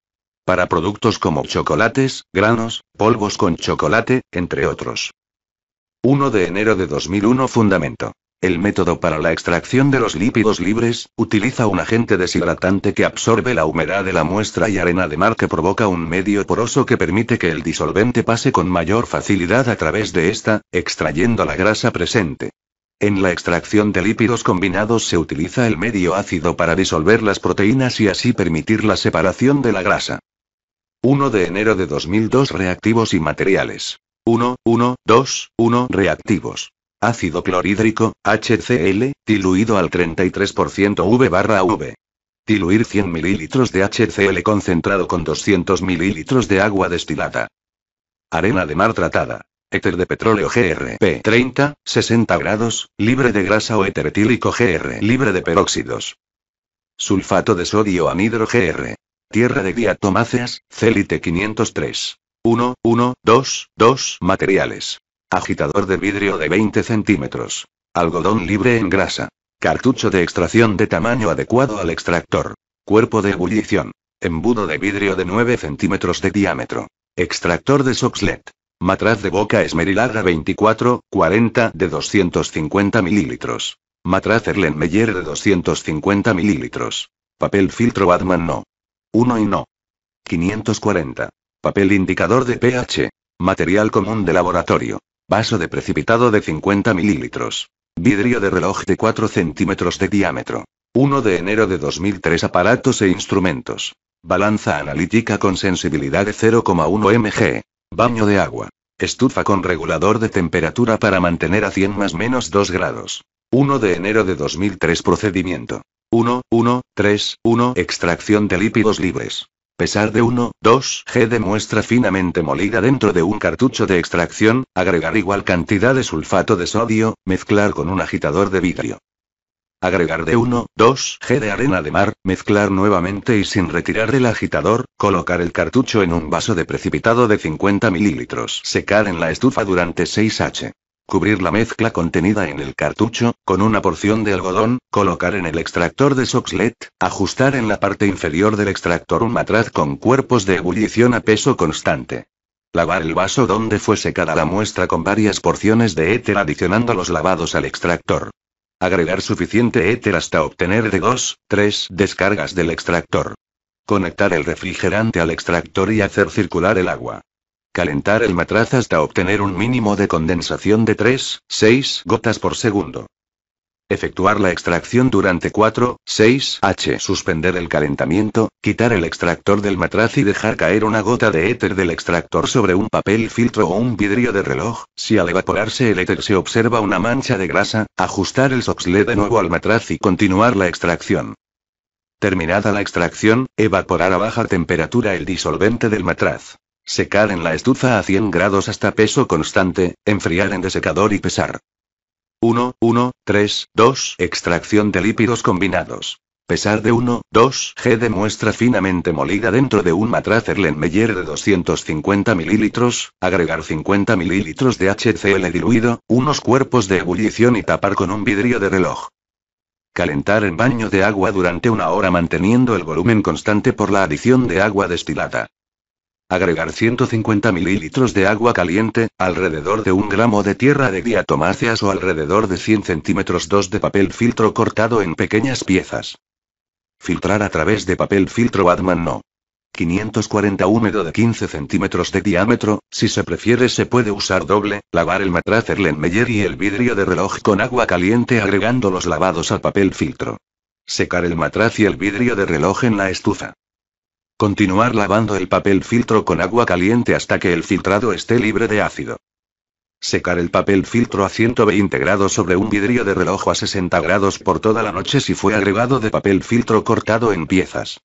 Para productos como chocolates, granos, polvos con chocolate, entre otros. 1 de enero de 2001 Fundamento. El método para la extracción de los lípidos libres, utiliza un agente deshidratante que absorbe la humedad de la muestra y arena de mar que provoca un medio poroso que permite que el disolvente pase con mayor facilidad a través de esta, extrayendo la grasa presente. En la extracción de lípidos combinados se utiliza el medio ácido para disolver las proteínas y así permitir la separación de la grasa. 1 de enero de 2002 Reactivos y materiales. 1, 1, 2, 1 reactivos. Ácido clorhídrico, HCl, diluido al 33% V barra V. Diluir 100 ml de HCl concentrado con 200 ml de agua destilada. Arena de mar tratada. Éter de petróleo GRP 30, 60 grados, libre de grasa o éter etílico GR, libre de peróxidos. Sulfato de sodio anhidro GR. Tierra de diatomáceas, Celite 503. 1, 1, 2, 2 materiales. Agitador de vidrio de 20 centímetros. Algodón libre en grasa. Cartucho de extracción de tamaño adecuado al extractor. Cuerpo de ebullición. Embudo de vidrio de 9 centímetros de diámetro. Extractor de Soxlet. Matraz de boca esmerilarga 24, 40 de 250 mililitros. Matraz Erlenmeyer de 250 mililitros. Papel filtro Batman no. 1 y no. 540. Papel indicador de pH. Material común de laboratorio. Vaso de precipitado de 50 mililitros. Vidrio de reloj de 4 centímetros de diámetro. 1 de enero de 2003 Aparatos e instrumentos. Balanza analítica con sensibilidad de 0,1 mg. Baño de agua. Estufa con regulador de temperatura para mantener a 100 más menos 2 grados. 1 de enero de 2003 Procedimiento. 1, 1, 3, 1 Extracción de lípidos libres pesar de 1, 2 G de muestra finamente molida dentro de un cartucho de extracción, agregar igual cantidad de sulfato de sodio, mezclar con un agitador de vidrio. Agregar de 1, 2 G de arena de mar, mezclar nuevamente y sin retirar del agitador, colocar el cartucho en un vaso de precipitado de 50 ml, secar en la estufa durante 6 H. Cubrir la mezcla contenida en el cartucho, con una porción de algodón, colocar en el extractor de Soxlet, ajustar en la parte inferior del extractor un matraz con cuerpos de ebullición a peso constante. Lavar el vaso donde fue secada la muestra con varias porciones de éter adicionando los lavados al extractor. Agregar suficiente éter hasta obtener de 2, 3 descargas del extractor. Conectar el refrigerante al extractor y hacer circular el agua. Calentar el matraz hasta obtener un mínimo de condensación de 3, 6 gotas por segundo. Efectuar la extracción durante 4, 6 h. Suspender el calentamiento, quitar el extractor del matraz y dejar caer una gota de éter del extractor sobre un papel filtro o un vidrio de reloj. Si al evaporarse el éter se observa una mancha de grasa, ajustar el soxle de nuevo al matraz y continuar la extracción. Terminada la extracción, evaporar a baja temperatura el disolvente del matraz. Secar en la estufa a 100 grados hasta peso constante, enfriar en desecador y pesar. 1, 1, 3, 2. Extracción de lípidos combinados. Pesar de 1, 2 g de muestra finamente molida dentro de un matraz Erlenmeyer de 250 mililitros, agregar 50 ml de HCl diluido, unos cuerpos de ebullición y tapar con un vidrio de reloj. Calentar en baño de agua durante una hora manteniendo el volumen constante por la adición de agua destilada. Agregar 150 mililitros de agua caliente, alrededor de un gramo de tierra de diatomáceas o alrededor de 100 centímetros 2 de papel filtro cortado en pequeñas piezas. Filtrar a través de papel filtro Batman no. 540 húmedo de 15 centímetros de diámetro, si se prefiere se puede usar doble, lavar el matraz Erlenmeyer y el vidrio de reloj con agua caliente agregando los lavados al papel filtro. Secar el matraz y el vidrio de reloj en la estufa. Continuar lavando el papel filtro con agua caliente hasta que el filtrado esté libre de ácido. Secar el papel filtro a 120 grados sobre un vidrio de reloj a 60 grados por toda la noche si fue agregado de papel filtro cortado en piezas.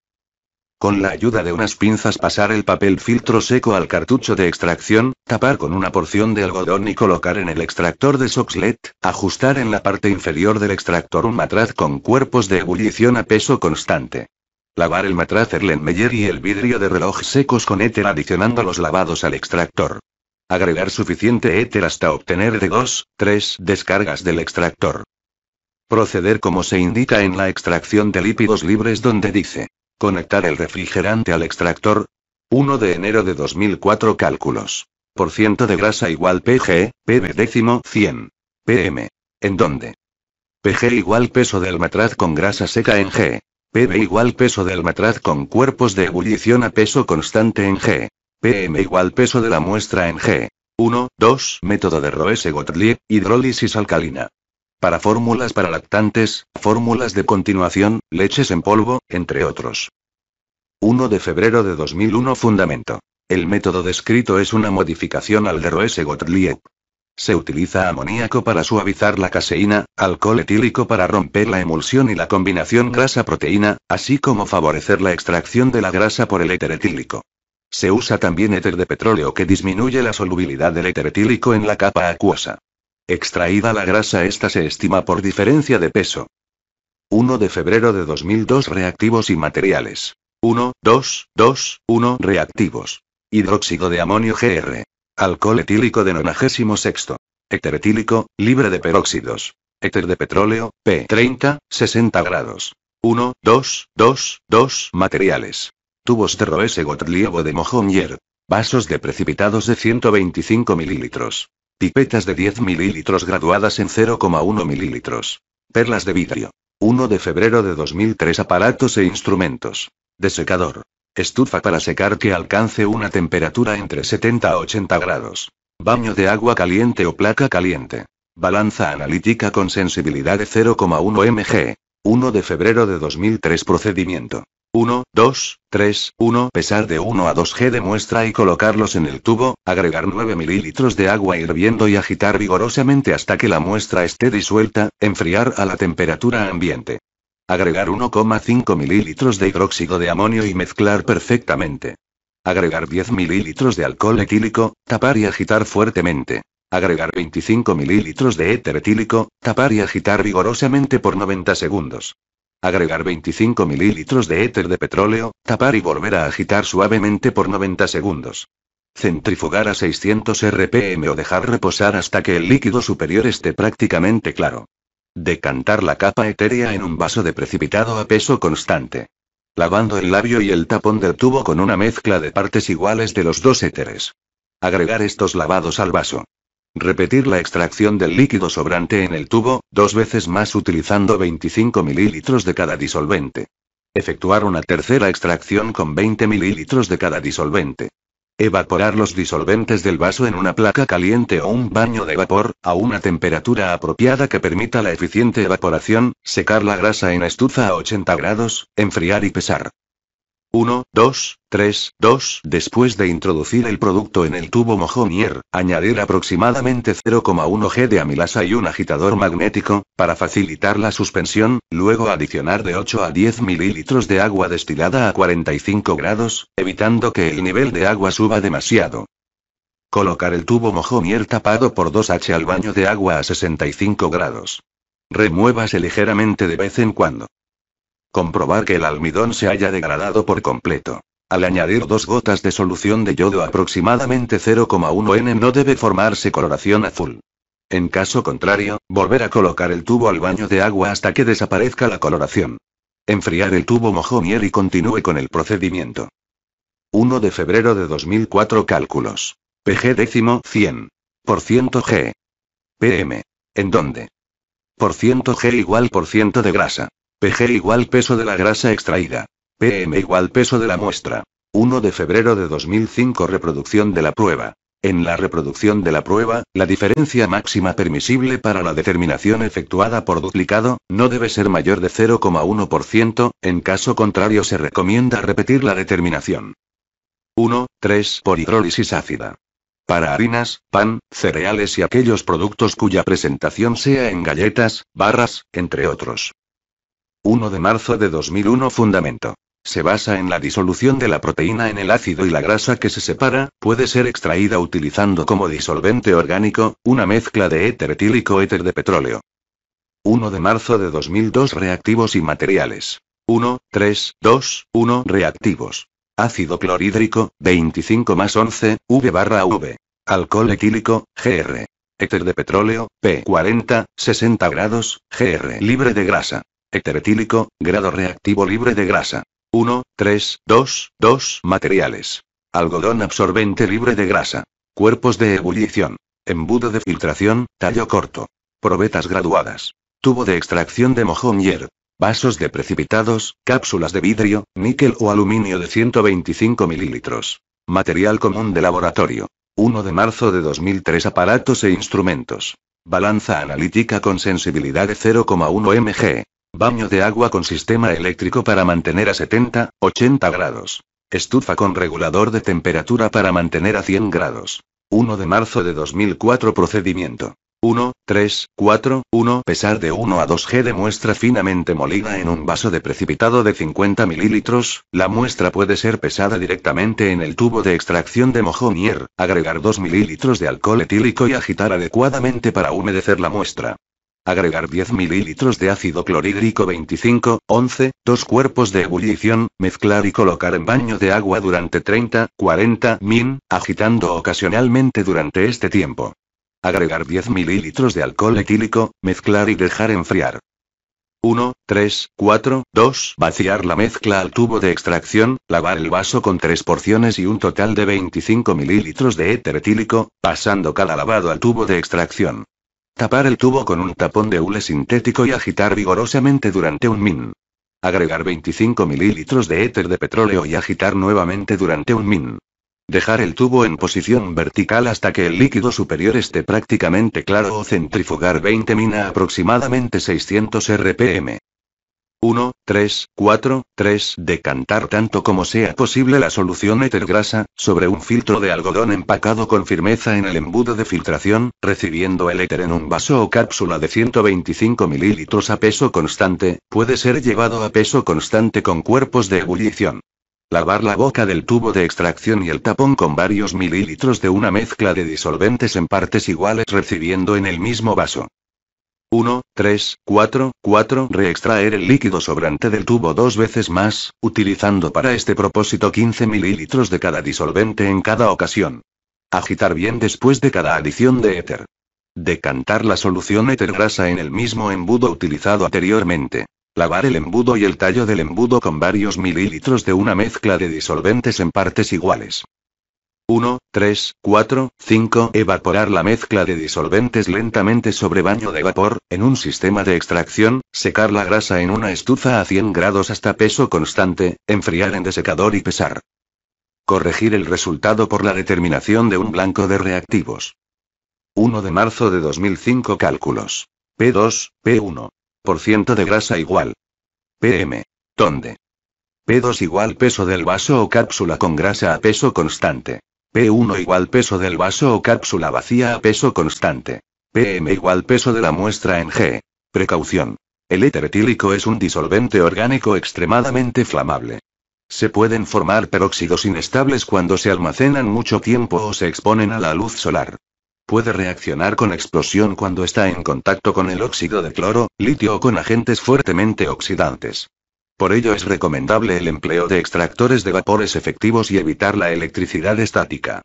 Con la ayuda de unas pinzas pasar el papel filtro seco al cartucho de extracción, tapar con una porción de algodón y colocar en el extractor de Soxlet, ajustar en la parte inferior del extractor un matraz con cuerpos de ebullición a peso constante. Lavar el matraz Erlenmeyer y el vidrio de reloj secos con éter adicionando los lavados al extractor. Agregar suficiente éter hasta obtener de 2, 3 descargas del extractor. Proceder como se indica en la extracción de lípidos libres donde dice. Conectar el refrigerante al extractor. 1 de enero de 2004 cálculos. Por ciento de grasa igual PG, PB décimo 100. PM. ¿En dónde? PG igual peso del matraz con grasa seca en G. Pb igual peso del matraz con cuerpos de ebullición a peso constante en G. PM igual peso de la muestra en G. 1, 2, método de Roese-Gottlieb, hidrólisis alcalina. Para fórmulas para lactantes, fórmulas de continuación, leches en polvo, entre otros. 1 de febrero de 2001 Fundamento. El método descrito es una modificación al de Roese-Gottlieb. Se utiliza amoníaco para suavizar la caseína, alcohol etílico para romper la emulsión y la combinación grasa-proteína, así como favorecer la extracción de la grasa por el éter etílico. Se usa también éter de petróleo que disminuye la solubilidad del éter etílico en la capa acuosa. Extraída la grasa esta se estima por diferencia de peso. 1 de febrero de 2002 Reactivos y materiales. 1, 2, 2, 1 Reactivos. Hidróxido de amonio GR. Alcohol etílico de 96. Éter etílico, libre de peróxidos. Éter de petróleo, P30, 60 grados. 1, 2, 2, 2 materiales. Tubos de Roese Gottliebo de Mojomier. Vasos de precipitados de 125 mililitros. Pipetas de 10 mililitros graduadas en 0,1 mililitros. Perlas de vidrio. 1 de febrero de 2003 Aparatos e instrumentos. Desecador. Estufa para secar que alcance una temperatura entre 70 a 80 grados. Baño de agua caliente o placa caliente. Balanza analítica con sensibilidad de 0,1 mg. 1 de febrero de 2003 Procedimiento. 1, 2, 3, 1 Pesar de 1 a 2 g de muestra y colocarlos en el tubo, agregar 9 mililitros de agua hirviendo y agitar vigorosamente hasta que la muestra esté disuelta, enfriar a la temperatura ambiente. Agregar 1,5 mililitros de hidróxido de amonio y mezclar perfectamente. Agregar 10 mililitros de alcohol etílico, tapar y agitar fuertemente. Agregar 25 mililitros de éter etílico, tapar y agitar vigorosamente por 90 segundos. Agregar 25 mililitros de éter de petróleo, tapar y volver a agitar suavemente por 90 segundos. Centrifugar a 600 rpm o dejar reposar hasta que el líquido superior esté prácticamente claro. Decantar la capa etérea en un vaso de precipitado a peso constante. Lavando el labio y el tapón del tubo con una mezcla de partes iguales de los dos éteres. Agregar estos lavados al vaso. Repetir la extracción del líquido sobrante en el tubo, dos veces más utilizando 25 mililitros de cada disolvente. Efectuar una tercera extracción con 20 mililitros de cada disolvente. Evaporar los disolventes del vaso en una placa caliente o un baño de vapor, a una temperatura apropiada que permita la eficiente evaporación, secar la grasa en estufa a 80 grados, enfriar y pesar. 1, 2, 3, 2. Después de introducir el producto en el tubo mojonier, añadir aproximadamente 0,1 g de amilasa y un agitador magnético, para facilitar la suspensión, luego adicionar de 8 a 10 mililitros de agua destilada a 45 grados, evitando que el nivel de agua suba demasiado. Colocar el tubo mojonier tapado por 2H al baño de agua a 65 grados. Remuévase ligeramente de vez en cuando. Comprobar que el almidón se haya degradado por completo. Al añadir dos gotas de solución de yodo aproximadamente 0,1 N no debe formarse coloración azul. En caso contrario, volver a colocar el tubo al baño de agua hasta que desaparezca la coloración. Enfriar el tubo mojomier y continúe con el procedimiento. 1 de febrero de 2004 Cálculos. PG décimo 100. Por ciento G. PM. ¿En dónde? Por ciento G igual por ciento de grasa. PG igual peso de la grasa extraída. PM igual peso de la muestra. 1 de febrero de 2005 Reproducción de la prueba. En la reproducción de la prueba, la diferencia máxima permisible para la determinación efectuada por duplicado, no debe ser mayor de 0,1%, en caso contrario se recomienda repetir la determinación. 1, 3 por hidrólisis ácida. Para harinas, pan, cereales y aquellos productos cuya presentación sea en galletas, barras, entre otros. 1 de marzo de 2001 Fundamento. Se basa en la disolución de la proteína en el ácido y la grasa que se separa, puede ser extraída utilizando como disolvente orgánico, una mezcla de éter etílico éter de petróleo. 1 de marzo de 2002 Reactivos y materiales. 1, 3, 2, 1 Reactivos. Ácido clorhídrico, 25 más 11, V barra V. Alcohol etílico, GR. Éter de petróleo, P40, 60 grados, GR libre de grasa. Heteretílico, grado reactivo libre de grasa. 1, 3, 2, 2 materiales. Algodón absorbente libre de grasa. Cuerpos de ebullición. Embudo de filtración, tallo corto. Probetas graduadas. Tubo de extracción de mojón hier. Vasos de precipitados, cápsulas de vidrio, níquel o aluminio de 125 mililitros. Material común de laboratorio. 1 de marzo de 2003 Aparatos e instrumentos. Balanza analítica con sensibilidad de 0,1 mg. Baño de agua con sistema eléctrico para mantener a 70, 80 grados. Estufa con regulador de temperatura para mantener a 100 grados. 1 de marzo de 2004 Procedimiento. 1, 3, 4, 1 Pesar de 1 a 2G de muestra finamente molida en un vaso de precipitado de 50 mililitros, la muestra puede ser pesada directamente en el tubo de extracción de mojonier, agregar 2 mililitros de alcohol etílico y agitar adecuadamente para humedecer la muestra. Agregar 10 ml de ácido clorhídrico 25, 11, 2 cuerpos de ebullición, mezclar y colocar en baño de agua durante 30, 40 min, agitando ocasionalmente durante este tiempo. Agregar 10 ml de alcohol etílico, mezclar y dejar enfriar. 1, 3, 4, 2. Vaciar la mezcla al tubo de extracción, lavar el vaso con 3 porciones y un total de 25 mililitros de éter etílico, pasando cada lavado al tubo de extracción. Tapar el tubo con un tapón de hule sintético y agitar vigorosamente durante un min. Agregar 25 mililitros de éter de petróleo y agitar nuevamente durante un min. Dejar el tubo en posición vertical hasta que el líquido superior esté prácticamente claro o centrifugar 20 min a aproximadamente 600 rpm. 1, 3, 4, 3 decantar tanto como sea posible la solución éter grasa, sobre un filtro de algodón empacado con firmeza en el embudo de filtración, recibiendo el éter en un vaso o cápsula de 125 mililitros a peso constante, puede ser llevado a peso constante con cuerpos de ebullición. Lavar la boca del tubo de extracción y el tapón con varios mililitros de una mezcla de disolventes en partes iguales recibiendo en el mismo vaso. 1, 3, 4, 4. Reextraer el líquido sobrante del tubo dos veces más, utilizando para este propósito 15 mililitros de cada disolvente en cada ocasión. Agitar bien después de cada adición de éter. Decantar la solución éter grasa en el mismo embudo utilizado anteriormente. Lavar el embudo y el tallo del embudo con varios mililitros de una mezcla de disolventes en partes iguales. 1, 3, 4, 5. Evaporar la mezcla de disolventes lentamente sobre baño de vapor, en un sistema de extracción, secar la grasa en una estufa a 100 grados hasta peso constante, enfriar en desecador y pesar. Corregir el resultado por la determinación de un blanco de reactivos. 1 de marzo de 2005 Cálculos. P2, P1. Por ciento de grasa igual. PM. Donde. P2 igual peso del vaso o cápsula con grasa a peso constante. P1 igual peso del vaso o cápsula vacía a peso constante. PM igual peso de la muestra en G. Precaución. El éter etílico es un disolvente orgánico extremadamente flamable. Se pueden formar peróxidos inestables cuando se almacenan mucho tiempo o se exponen a la luz solar. Puede reaccionar con explosión cuando está en contacto con el óxido de cloro, litio o con agentes fuertemente oxidantes. Por ello es recomendable el empleo de extractores de vapores efectivos y evitar la electricidad estática.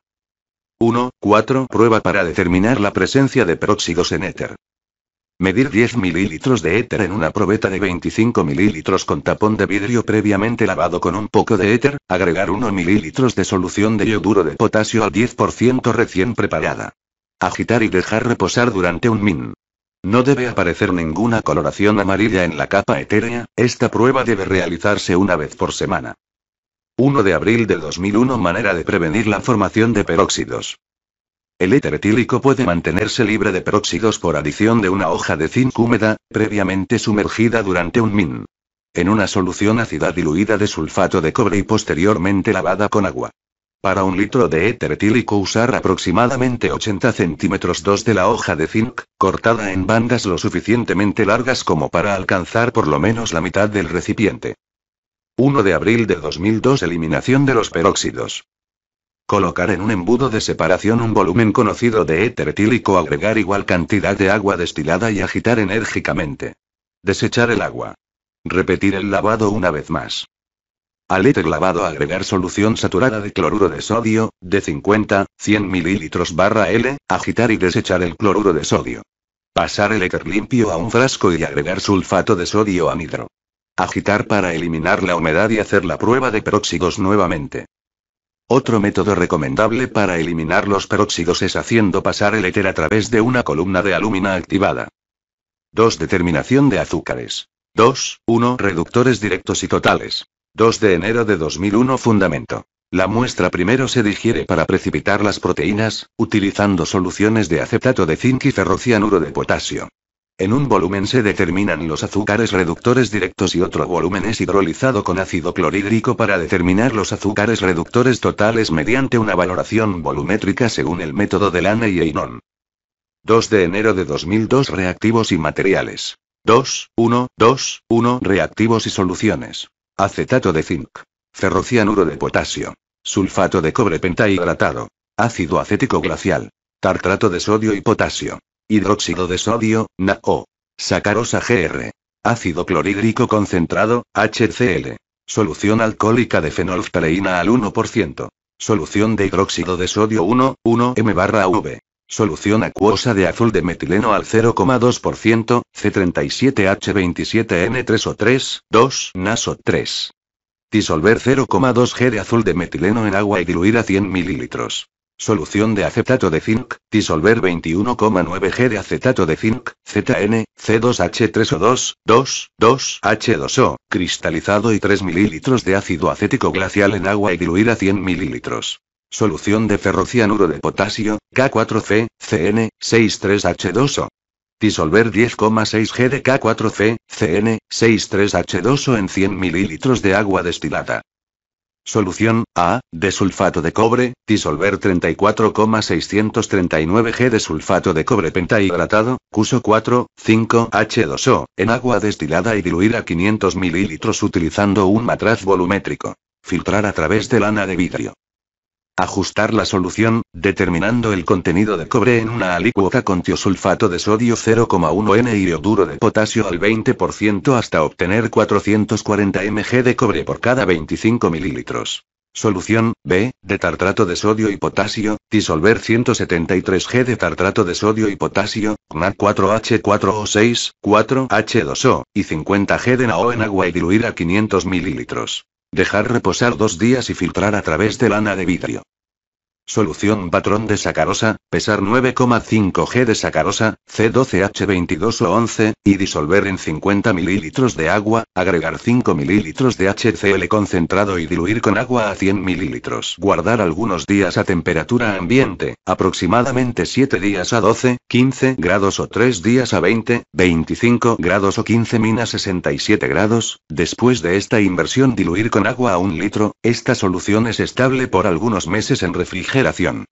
1.4 Prueba para determinar la presencia de peróxidos en éter. Medir 10 ml de éter en una probeta de 25 ml con tapón de vidrio previamente lavado con un poco de éter, agregar 1 ml de solución de yoduro de potasio al 10% recién preparada. Agitar y dejar reposar durante un min. No debe aparecer ninguna coloración amarilla en la capa etérea, esta prueba debe realizarse una vez por semana. 1 de abril de 2001 Manera de prevenir la formación de peróxidos. El éter etílico puede mantenerse libre de peróxidos por adición de una hoja de zinc húmeda, previamente sumergida durante un min. En una solución ácida diluida de sulfato de cobre y posteriormente lavada con agua. Para un litro de éter etílico usar aproximadamente 80 centímetros 2 de la hoja de zinc, cortada en bandas lo suficientemente largas como para alcanzar por lo menos la mitad del recipiente. 1 de abril de 2002 Eliminación de los peróxidos. Colocar en un embudo de separación un volumen conocido de éter etílico, agregar igual cantidad de agua destilada y agitar enérgicamente. Desechar el agua. Repetir el lavado una vez más. Al éter lavado agregar solución saturada de cloruro de sodio, de 50, 100 ml barra L, agitar y desechar el cloruro de sodio. Pasar el éter limpio a un frasco y agregar sulfato de sodio anhidro. Agitar para eliminar la humedad y hacer la prueba de peróxidos nuevamente. Otro método recomendable para eliminar los peróxidos es haciendo pasar el éter a través de una columna de alumina activada. 2. Determinación de azúcares. 2. 1. Reductores directos y totales. 2 de enero de 2001 Fundamento. La muestra primero se digiere para precipitar las proteínas, utilizando soluciones de acetato de zinc y ferrocianuro de potasio. En un volumen se determinan los azúcares reductores directos y otro volumen es hidrolizado con ácido clorhídrico para determinar los azúcares reductores totales mediante una valoración volumétrica según el método de Lane y Einon. 2 de enero de 2002 Reactivos y materiales. 2, 1, 2, 1 Reactivos y soluciones. Acetato de zinc. Ferrocianuro de potasio. Sulfato de cobre pentahidratado. Ácido acético glacial. Tartrato de sodio y potasio. Hidróxido de sodio, NaO. Sacarosa GR. Ácido clorhídrico concentrado, HCl. Solución alcohólica de fenolftaleína al 1%. Solución de hidróxido de sodio 1, 1M barra V. Solución acuosa de azul de metileno al 0,2%, C37H27N3O3, 2, NASO 3. Disolver 0,2 G de azul de metileno en agua y diluir a 100 ml. Solución de acetato de zinc, disolver 21,9 G de acetato de zinc, ZN, C2H3O2, 2, 2H2O, cristalizado y 3 ml de ácido acético glacial en agua y diluir a 100 ml. Solución de ferrocianuro de potasio, K4C, Cn, 63H2O. Disolver 10,6 G de K4C, Cn, 63H2O en 100 ml de agua destilada. Solución, A, de sulfato de cobre, disolver 34,639 G de sulfato de cobre pentahidratado, cuso 4,5 H2O, en agua destilada y diluir a 500 ml utilizando un matraz volumétrico. Filtrar a través de lana de vidrio. Ajustar la solución, determinando el contenido de cobre en una alícuota con tiosulfato de sodio 0,1N y ioduro de potasio al 20% hasta obtener 440 mg de cobre por cada 25 ml. Solución, B, de tartrato de sodio y potasio, disolver 173 G de tartrato de sodio y potasio, Na 4H4O6, 4H2O, y 50 G de NaO en agua y diluir a 500 ml. Dejar reposar dos días y filtrar a través de lana de vidrio. Solución patrón de sacarosa, pesar 9,5G de sacarosa, C12H22 o 11, y disolver en 50 ml de agua, agregar 5 ml de HCl concentrado y diluir con agua a 100 ml. Guardar algunos días a temperatura ambiente, aproximadamente 7 días a 12, 15 grados o 3 días a 20, 25 grados o 15 min 67 grados. Después de esta inversión diluir con agua a un litro, esta solución es estable por algunos meses en refrigeración Generación.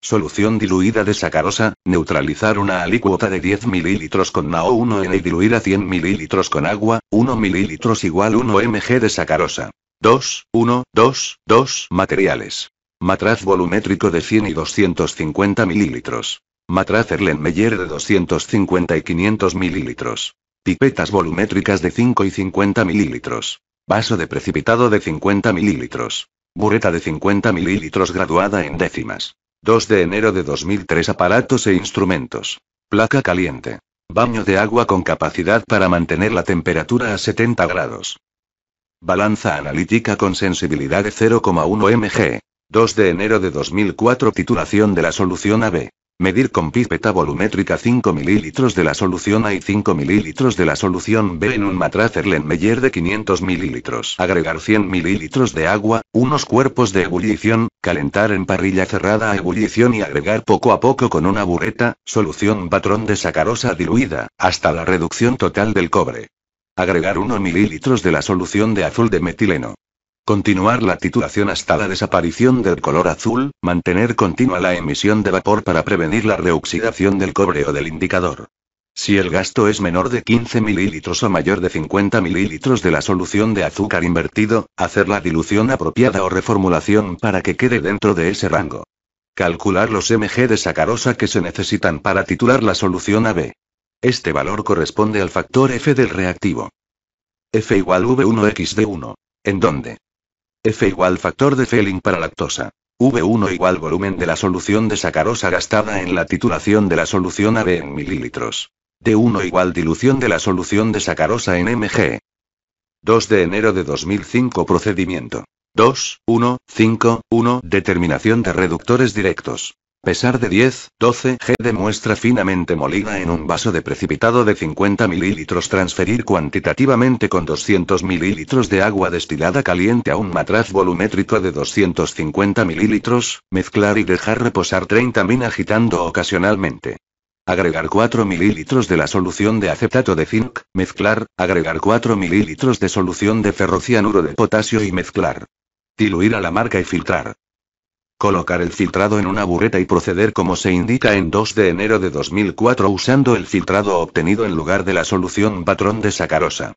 Solución diluida de sacarosa, neutralizar una alícuota de 10 ml con NaO1N y diluir a 100 ml con agua, 1 ml igual 1 mg de sacarosa. 2, 1, 2, 2 materiales. Matraz volumétrico de 100 y 250 ml. Matraz Erlenmeyer de 250 y 500 ml. Pipetas volumétricas de 5 y 50 ml. Vaso de precipitado de 50 ml. Bureta de 50 mililitros graduada en décimas. 2 de enero de 2003 Aparatos e instrumentos. Placa caliente. Baño de agua con capacidad para mantener la temperatura a 70 grados. Balanza analítica con sensibilidad de 0,1 mg. 2 de enero de 2004 Titulación de la solución AB. Medir con pipeta volumétrica 5 mililitros de la solución A y 5 mililitros de la solución B en un matraz Erlenmeyer de 500 ml. Agregar 100 ml de agua, unos cuerpos de ebullición, calentar en parrilla cerrada a ebullición y agregar poco a poco con una bureta, solución patrón de sacarosa diluida, hasta la reducción total del cobre. Agregar 1 ml de la solución de azul de metileno. Continuar la titulación hasta la desaparición del color azul, mantener continua la emisión de vapor para prevenir la reoxidación del cobre o del indicador. Si el gasto es menor de 15 mililitros o mayor de 50 mililitros de la solución de azúcar invertido, hacer la dilución apropiada o reformulación para que quede dentro de ese rango. Calcular los mg de sacarosa que se necesitan para titular la solución AB. Este valor corresponde al factor F del reactivo. F igual V1X de 1. ¿En dónde? F igual factor de felling para lactosa. V1 igual volumen de la solución de sacarosa gastada en la titulación de la solución AB en mililitros. D1 igual dilución de la solución de sacarosa en mg. 2 de enero de 2005 Procedimiento. 2, 1, 5, 1 Determinación de reductores directos pesar de 10, 12 g de muestra finamente molida en un vaso de precipitado de 50 mililitros transferir cuantitativamente con 200 mililitros de agua destilada caliente a un matraz volumétrico de 250 mililitros, mezclar y dejar reposar 30 min agitando ocasionalmente. Agregar 4 mililitros de la solución de acetato de zinc, mezclar, agregar 4 mililitros de solución de ferrocianuro de potasio y mezclar. Diluir a la marca y filtrar. Colocar el filtrado en una burreta y proceder como se indica en 2 de enero de 2004 usando el filtrado obtenido en lugar de la solución patrón de sacarosa.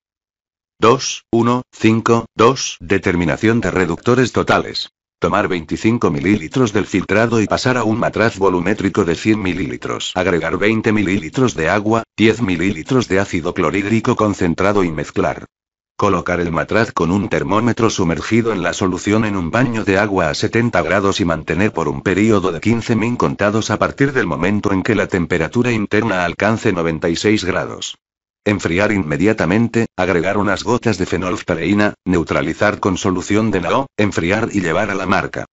2, 1, 5, 2. Determinación de reductores totales. Tomar 25 ml del filtrado y pasar a un matraz volumétrico de 100 ml. Agregar 20 ml de agua, 10 ml de ácido clorhídrico concentrado y mezclar. Colocar el matraz con un termómetro sumergido en la solución en un baño de agua a 70 grados y mantener por un periodo de 15.000 contados a partir del momento en que la temperatura interna alcance 96 grados. Enfriar inmediatamente, agregar unas gotas de fenolftaleína, neutralizar con solución de NaO, enfriar y llevar a la marca.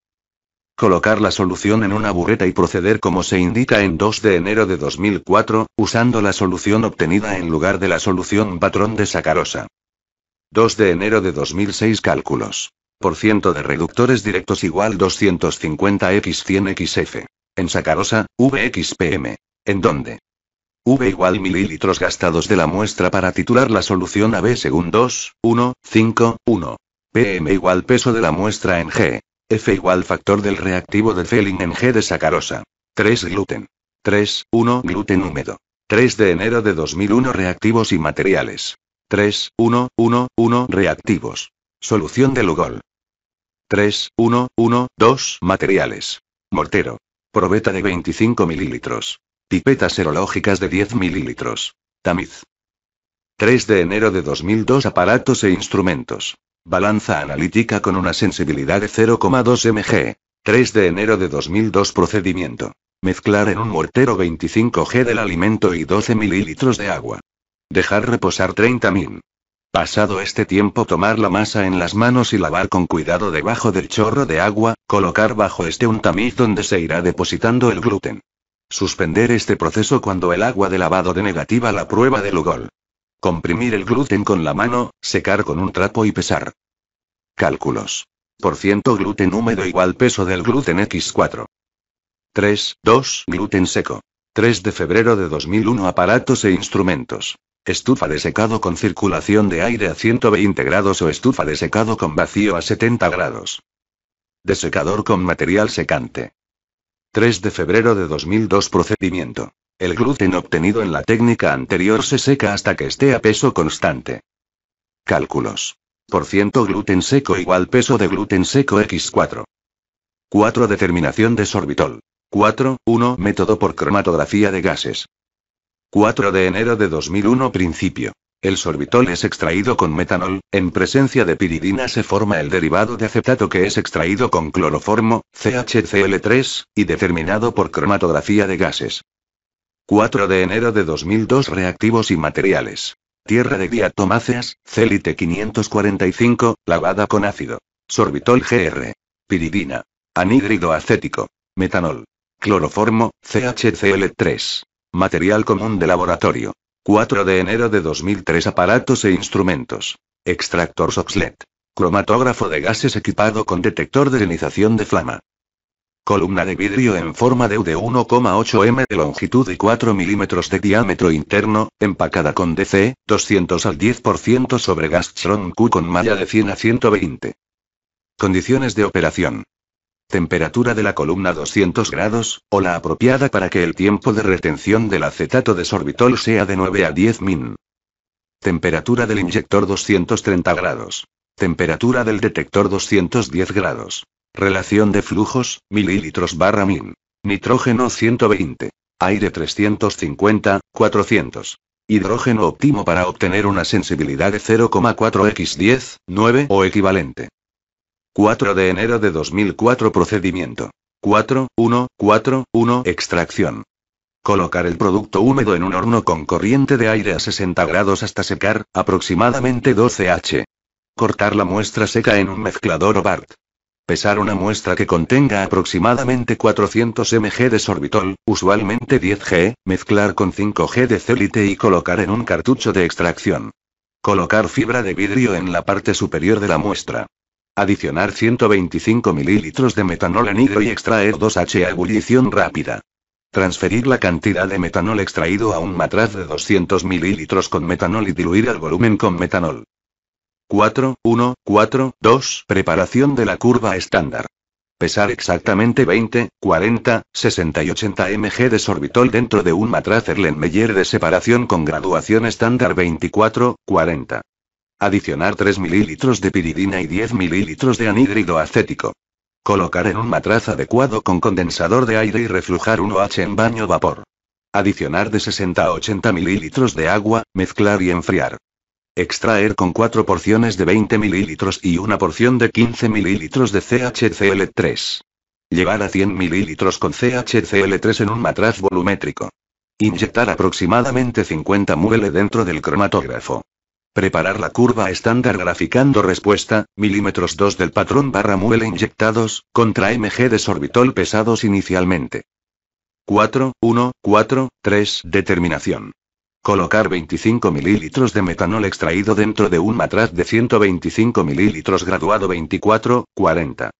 Colocar la solución en una burreta y proceder como se indica en 2 de enero de 2004, usando la solución obtenida en lugar de la solución patrón de sacarosa. 2 de enero de 2006 cálculos. Por ciento de reductores directos igual 250x100xf. En sacarosa, VXPM. ¿En dónde? V igual mililitros gastados de la muestra para titular la solución AB según 2, 1, 5, 1. PM igual peso de la muestra en G. F igual factor del reactivo de Felling en G de sacarosa. 3 gluten. 3, 1 gluten húmedo. 3 de enero de 2001 reactivos y materiales. 3, 1, 1, 1 reactivos. Solución de Lugol. 3, 1, 1, 2 materiales. Mortero. Probeta de 25 mililitros. Pipetas serológicas de 10 mililitros. Tamiz. 3 de enero de 2002 Aparatos e instrumentos. Balanza analítica con una sensibilidad de 0,2 mg. 3 de enero de 2002 Procedimiento. Mezclar en un mortero 25 g del alimento y 12 mililitros de agua. Dejar reposar 30 min. Pasado este tiempo tomar la masa en las manos y lavar con cuidado debajo del chorro de agua, colocar bajo este un tamiz donde se irá depositando el gluten. Suspender este proceso cuando el agua de lavado de negativa la prueba del ugol. Comprimir el gluten con la mano, secar con un trapo y pesar. Cálculos. Por ciento gluten húmedo igual peso del gluten X4. 3, 2, gluten seco. 3 de febrero de 2001 Aparatos e instrumentos. Estufa de secado con circulación de aire a 120 grados o estufa de secado con vacío a 70 grados. Desecador con material secante. 3 de febrero de 2002 Procedimiento. El gluten obtenido en la técnica anterior se seca hasta que esté a peso constante. Cálculos. Por ciento gluten seco igual peso de gluten seco X4. 4. Determinación de sorbitol. 4. 1. Método por cromatografía de gases. 4 de enero de 2001 Principio. El sorbitol es extraído con metanol, en presencia de piridina se forma el derivado de acetato que es extraído con cloroformo, CHCl3, y determinado por cromatografía de gases. 4 de enero de 2002 Reactivos y materiales. Tierra de diatomáceas, Celite 545, lavada con ácido. Sorbitol GR. Piridina. Anhídrido acético. Metanol. Cloroformo, CHCl3. Material común de laboratorio. 4 de enero de 2003 Aparatos e instrumentos. Extractor Soxlet. Cromatógrafo de gases equipado con detector de ionización de flama. Columna de vidrio en forma de U de 1,8 m de longitud y 4 milímetros de diámetro interno, empacada con DC, 200 al 10% sobre Gastron Q con malla de 100 a 120. Condiciones de operación temperatura de la columna 200 grados, o la apropiada para que el tiempo de retención del acetato de sorbitol sea de 9 a 10 min. Temperatura del inyector 230 grados. Temperatura del detector 210 grados. Relación de flujos, mililitros barra min. Nitrógeno 120. Aire 350, 400. Hidrógeno óptimo para obtener una sensibilidad de 0,4x10, 9 o equivalente. 4 de enero de 2004 Procedimiento. 4, 1, 4, 1 Extracción. Colocar el producto húmedo en un horno con corriente de aire a 60 grados hasta secar, aproximadamente 12 H. Cortar la muestra seca en un mezclador o BART. Pesar una muestra que contenga aproximadamente 400 mg de sorbitol, usualmente 10 G, mezclar con 5 G de celite y colocar en un cartucho de extracción. Colocar fibra de vidrio en la parte superior de la muestra. Adicionar 125 ml de metanol en hidro y extraer 2H a ebullición rápida. Transferir la cantidad de metanol extraído a un matraz de 200 ml con metanol y diluir el volumen con metanol. 4, 1, 4, 2. Preparación de la curva estándar. Pesar exactamente 20, 40, 60 y 80 mg de sorbitol dentro de un matraz Erlenmeyer de separación con graduación estándar 24, 40. Adicionar 3 ml de piridina y 10 ml de anhídrido acético. Colocar en un matraz adecuado con condensador de aire y reflujar 1H en baño vapor. Adicionar de 60 a 80 ml de agua, mezclar y enfriar. Extraer con 4 porciones de 20 ml y una porción de 15 ml de CHCl3. Llevar a 100 mililitros con CHCl3 en un matraz volumétrico. Inyectar aproximadamente 50 ml dentro del cromatógrafo. Preparar la curva estándar graficando respuesta, milímetros 2 del patrón barra muela inyectados, contra mg de desorbitol pesados inicialmente. 4, 1, 4, 3, determinación. Colocar 25 mililitros de metanol extraído dentro de un matraz de 125 mililitros graduado 24, 40.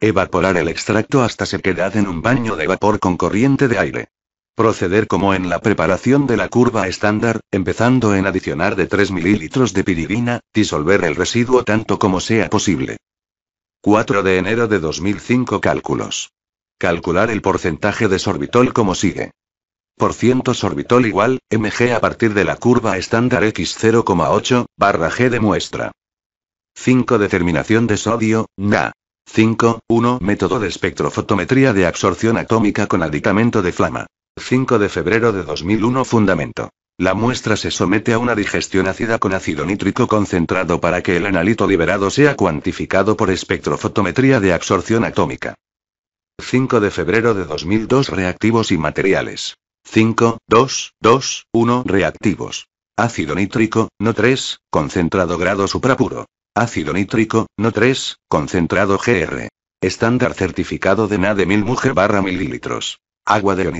Evaporar el extracto hasta sequedad en un baño de vapor con corriente de aire. Proceder como en la preparación de la curva estándar, empezando en adicionar de 3 mililitros de piridina, disolver el residuo tanto como sea posible. 4 de enero de 2005 Cálculos. Calcular el porcentaje de sorbitol como sigue. Por ciento sorbitol igual, mg a partir de la curva estándar x 0,8, barra g de muestra. 5. Determinación de sodio, Na. 5. 1. Método de espectrofotometría de absorción atómica con aditamento de flama. 5 de febrero de 2001 Fundamento. La muestra se somete a una digestión ácida con ácido nítrico concentrado para que el analito liberado sea cuantificado por espectrofotometría de absorción atómica. 5 de febrero de 2002 Reactivos y materiales. 5, 2, 2, 1 Reactivos. Ácido nítrico, no 3, concentrado grado suprapuro. Ácido nítrico, no 3, concentrado GR. Estándar certificado de NAD 1000 mg barra mililitros. Agua de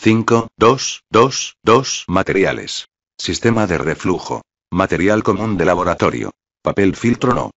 5, 2, 2, 2 materiales. Sistema de reflujo. Material común de laboratorio. Papel filtro no.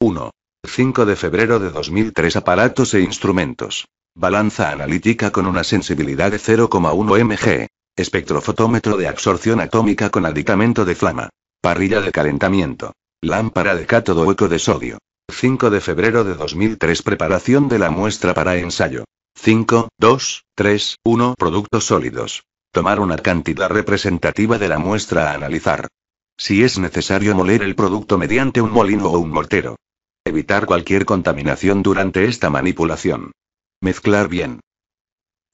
1. 5 de febrero de 2003 Aparatos e instrumentos. Balanza analítica con una sensibilidad de 0,1 mg. Espectrofotómetro de absorción atómica con adicamento de flama. Parrilla de calentamiento. Lámpara de cátodo hueco de sodio. 5 de febrero de 2003 Preparación de la muestra para ensayo. 5, 2, 3, 1 Productos sólidos. Tomar una cantidad representativa de la muestra a analizar. Si es necesario moler el producto mediante un molino o un mortero. Evitar cualquier contaminación durante esta manipulación. Mezclar bien.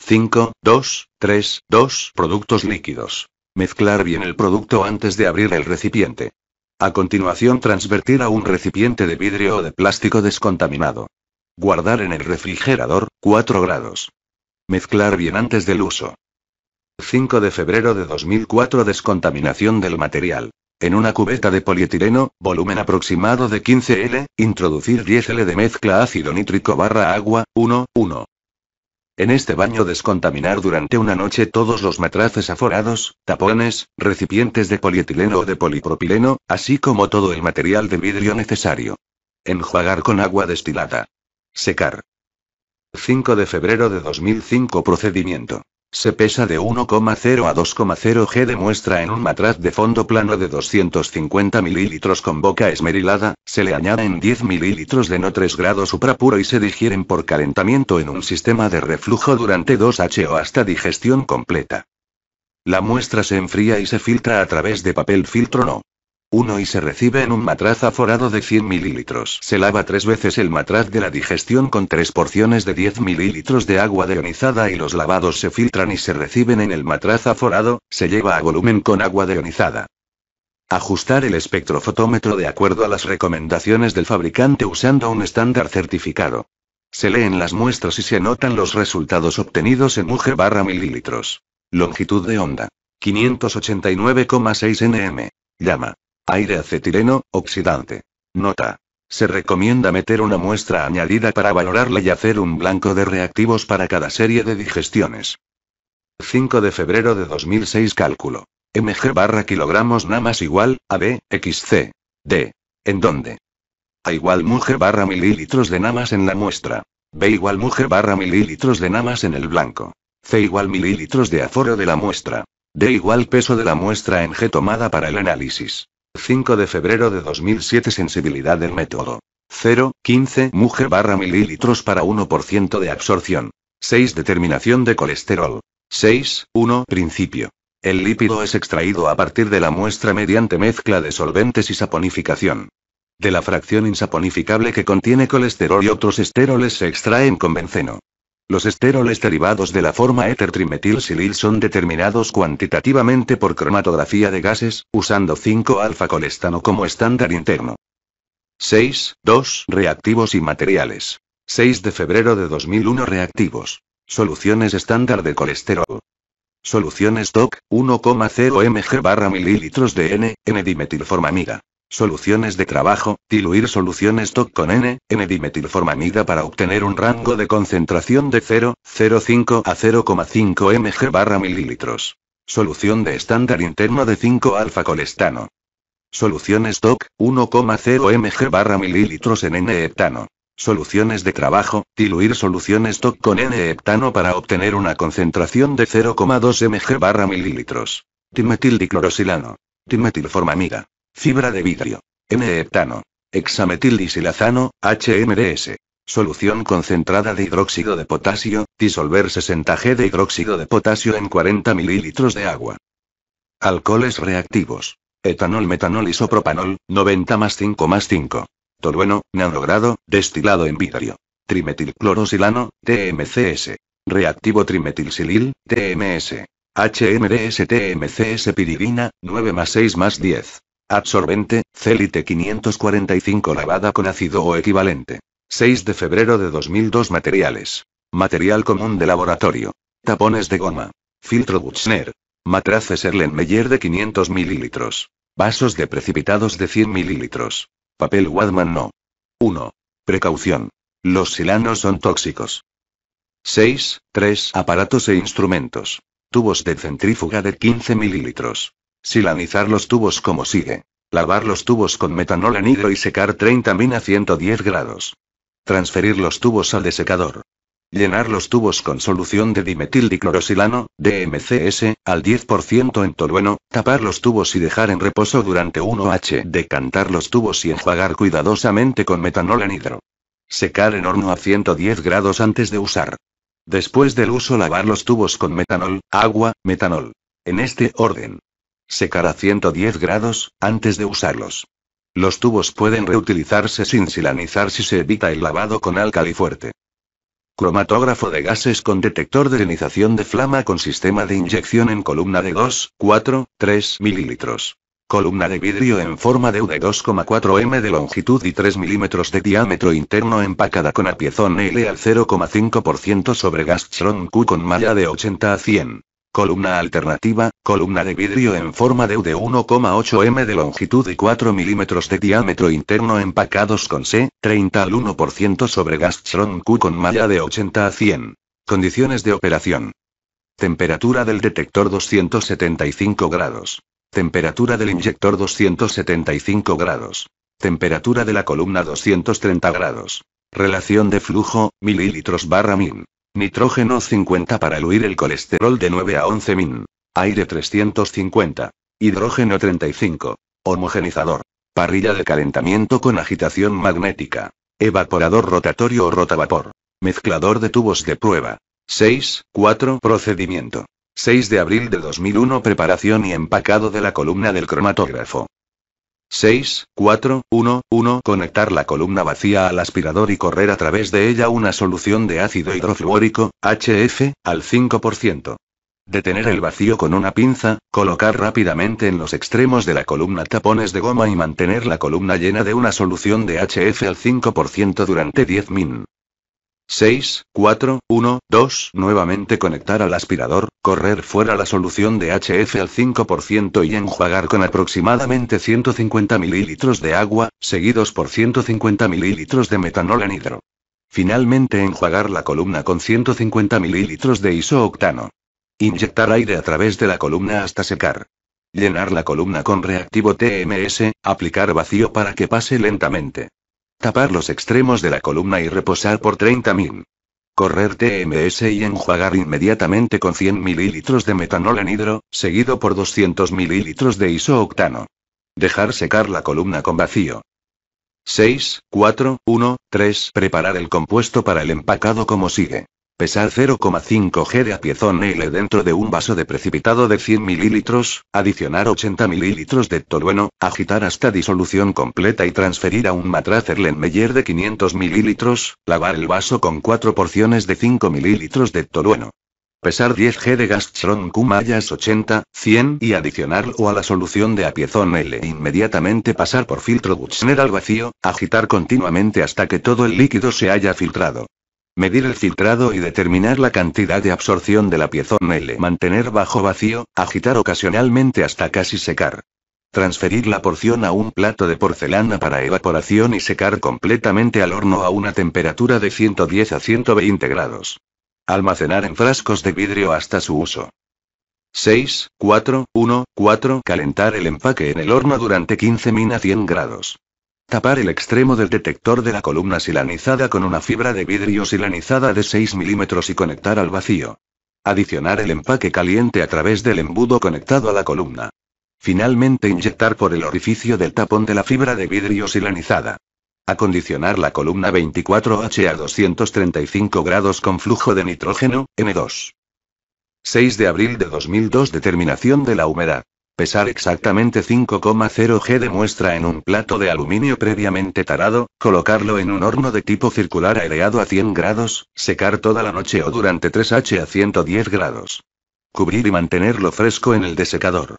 5, 2, 3, 2 Productos líquidos. Mezclar bien el producto antes de abrir el recipiente. A continuación transvertir a un recipiente de vidrio o de plástico descontaminado. Guardar en el refrigerador, 4 grados. Mezclar bien antes del uso. 5 de febrero de 2004 Descontaminación del material. En una cubeta de polietileno, volumen aproximado de 15 L, introducir 10 L de mezcla ácido nítrico barra agua, 1, 1. En este baño descontaminar durante una noche todos los matraces aforados, tapones, recipientes de polietileno o de polipropileno, así como todo el material de vidrio necesario. Enjuagar con agua destilada. Secar. 5 de febrero de 2005 Procedimiento. Se pesa de 1,0 a 2,0 g de muestra en un matraz de fondo plano de 250 ml con boca esmerilada, se le añaden 10 ml de no 3 grados suprapuro y se digieren por calentamiento en un sistema de reflujo durante 2H o hasta digestión completa. La muestra se enfría y se filtra a través de papel filtro no 1 y se recibe en un matraz aforado de 100 mililitros. Se lava tres veces el matraz de la digestión con tres porciones de 10 mililitros de agua deionizada y los lavados se filtran y se reciben en el matraz aforado, se lleva a volumen con agua deionizada. Ajustar el espectrofotómetro de acuerdo a las recomendaciones del fabricante usando un estándar certificado. Se leen las muestras y se notan los resultados obtenidos en UG barra mililitros. Longitud de onda. 589,6 nm. Llama. Aire acetileno, oxidante. Nota. Se recomienda meter una muestra añadida para valorarla y hacer un blanco de reactivos para cada serie de digestiones. 5 de febrero de 2006 Cálculo. MG barra kilogramos namas más igual, AB, XC. D. ¿En dónde? A igual mujer barra mililitros de namas en la muestra. B igual mujer barra mililitros de namas en el blanco. C igual mililitros de aforo de la muestra. D igual peso de la muestra en G tomada para el análisis. 5 de febrero de 2007 Sensibilidad del método. 0, 15 mujer barra mililitros para 1% de absorción. 6 Determinación de colesterol. 6, 1 Principio. El lípido es extraído a partir de la muestra mediante mezcla de solventes y saponificación. De la fracción insaponificable que contiene colesterol y otros esteroles se extraen con benceno. Los esteroles derivados de la forma éter silil son determinados cuantitativamente por cromatografía de gases, usando 5-alfa-colestano como estándar interno. 6.2 Reactivos y materiales. 6 de febrero de 2001 Reactivos. Soluciones estándar de colesterol. Soluciones DOC, 1,0 mg barra mililitros de N, N-dimetilformamida. Soluciones de trabajo, diluir soluciones stock con N, n dimetilformamida para obtener un rango de concentración de 0,05 a 0,5 mg barra mililitros. Solución de estándar interno de 5 alfa colestano. Soluciones stock, 1,0 mg barra mililitros en N-heptano. Soluciones de trabajo, diluir soluciones stock con N-heptano para obtener una concentración de 0,2 mg barra mililitros. Dimetildiclorosilano. Dimetilformamida. Fibra de vidrio. N-heptano. Hexametildisilazano, HMDS. Solución concentrada de hidróxido de potasio, disolver 60G de hidróxido de potasio en 40 ml de agua. Alcoholes reactivos. Etanol, metanol, isopropanol, 90 más 5 más 5. Tolueno, nanogrado, destilado en vidrio. Trimetilclorosilano, TMCS. Reactivo trimetilsilil, TMS. HMDS-TMCS piridina, 9 más 6 más 10. Absorbente, Célite 545 lavada con ácido o equivalente. 6 de febrero de 2002 Materiales. Material común de laboratorio. Tapones de goma. Filtro Buchner. Matraces Erlenmeyer de 500 mililitros. Vasos de precipitados de 100 mililitros. Papel Wadman no. 1. Precaución. Los silanos son tóxicos. 6. 3. Aparatos e instrumentos. Tubos de centrífuga de 15 mililitros. Silanizar los tubos como sigue. Lavar los tubos con metanol anhidro y secar 30 a 110 grados. Transferir los tubos al desecador. Llenar los tubos con solución de dimetildiclorosilano, DMCS, al 10% en tolueno, tapar los tubos y dejar en reposo durante 1H. Decantar los tubos y enjuagar cuidadosamente con metanol anhidro Secar en horno a 110 grados antes de usar. Después del uso lavar los tubos con metanol, agua, metanol. En este orden secar a 110 grados, antes de usarlos. Los tubos pueden reutilizarse sin silanizar si se evita el lavado con álcali fuerte. Cromatógrafo de gases con detector de ionización de flama con sistema de inyección en columna de 2, 4, 3 mililitros. Columna de vidrio en forma de U de 2,4 m de longitud y 3 milímetros de diámetro interno empacada con apiezón L al 0,5% sobre Tron Q con malla de 80 a 100. Columna alternativa, columna de vidrio en forma de U de 1,8 m de longitud y 4 milímetros de diámetro interno empacados con C, 30 al 1% sobre Gastron Q con malla de 80 a 100. Condiciones de operación. Temperatura del detector 275 grados. Temperatura del inyector 275 grados. Temperatura de la columna 230 grados. Relación de flujo, mililitros barra min. Nitrógeno 50 para aluir el colesterol de 9 a 11 min. Aire 350. Hidrógeno 35. Homogenizador. Parrilla de calentamiento con agitación magnética. Evaporador rotatorio o rotavapor. Mezclador de tubos de prueba. 6. 4. Procedimiento. 6 de abril de 2001 Preparación y empacado de la columna del cromatógrafo. 6, 4, 1, 1. Conectar la columna vacía al aspirador y correr a través de ella una solución de ácido hidrofluórico, HF, al 5%. Detener el vacío con una pinza, colocar rápidamente en los extremos de la columna tapones de goma y mantener la columna llena de una solución de HF al 5% durante 10 min. 6, 4, 1, 2, nuevamente conectar al aspirador, correr fuera la solución de HF al 5% y enjuagar con aproximadamente 150 ml de agua, seguidos por 150 ml de metanol anhidro. Finalmente enjuagar la columna con 150 ml de isooctano. Inyectar aire a través de la columna hasta secar. Llenar la columna con reactivo TMS, aplicar vacío para que pase lentamente. Tapar los extremos de la columna y reposar por 30 min. Correr TMS y enjuagar inmediatamente con 100 ml de metanol anhidro, seguido por 200 ml de isooctano. Dejar secar la columna con vacío. 6, 4, 1, 3. Preparar el compuesto para el empacado como sigue pesar 0,5G de apiezón L dentro de un vaso de precipitado de 100 ml, adicionar 80 ml de tolueno, agitar hasta disolución completa y transferir a un matraz Erlenmeyer de 500 ml, lavar el vaso con 4 porciones de 5 ml de tolueno. Pesar 10G de Gastron Kumayas 80, 100 y adicionarlo a la solución de apiezón L. Inmediatamente pasar por filtro Buchner al vacío, agitar continuamente hasta que todo el líquido se haya filtrado. Medir el filtrado y determinar la cantidad de absorción de la piezón L. Mantener bajo vacío, agitar ocasionalmente hasta casi secar. Transferir la porción a un plato de porcelana para evaporación y secar completamente al horno a una temperatura de 110 a 120 grados. Almacenar en frascos de vidrio hasta su uso. 6, 4, 1, 4. Calentar el empaque en el horno durante 15 min a 100 grados. Tapar el extremo del detector de la columna silanizada con una fibra de vidrio silanizada de 6 milímetros y conectar al vacío. Adicionar el empaque caliente a través del embudo conectado a la columna. Finalmente inyectar por el orificio del tapón de la fibra de vidrio silanizada. Acondicionar la columna 24H a 235 grados con flujo de nitrógeno, N2. 6 de abril de 2002 Determinación de la humedad pesar exactamente 5,0 g de muestra en un plato de aluminio previamente tarado, colocarlo en un horno de tipo circular aireado a 100 grados, secar toda la noche o durante 3H a 110 grados. Cubrir y mantenerlo fresco en el desecador.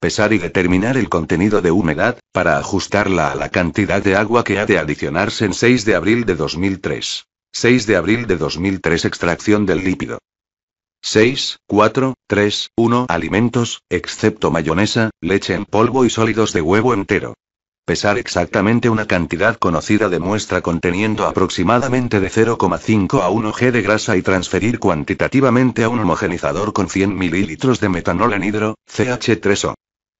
Pesar y determinar el contenido de humedad, para ajustarla a la cantidad de agua que ha de adicionarse en 6 de abril de 2003. 6 de abril de 2003 Extracción del lípido. 6, 4, 3, 1 Alimentos, excepto mayonesa, leche en polvo y sólidos de huevo entero. Pesar exactamente una cantidad conocida de muestra conteniendo aproximadamente de 0,5 a 1 g de grasa y transferir cuantitativamente a un homogenizador con 100 mililitros de metanol anhidro, CH3O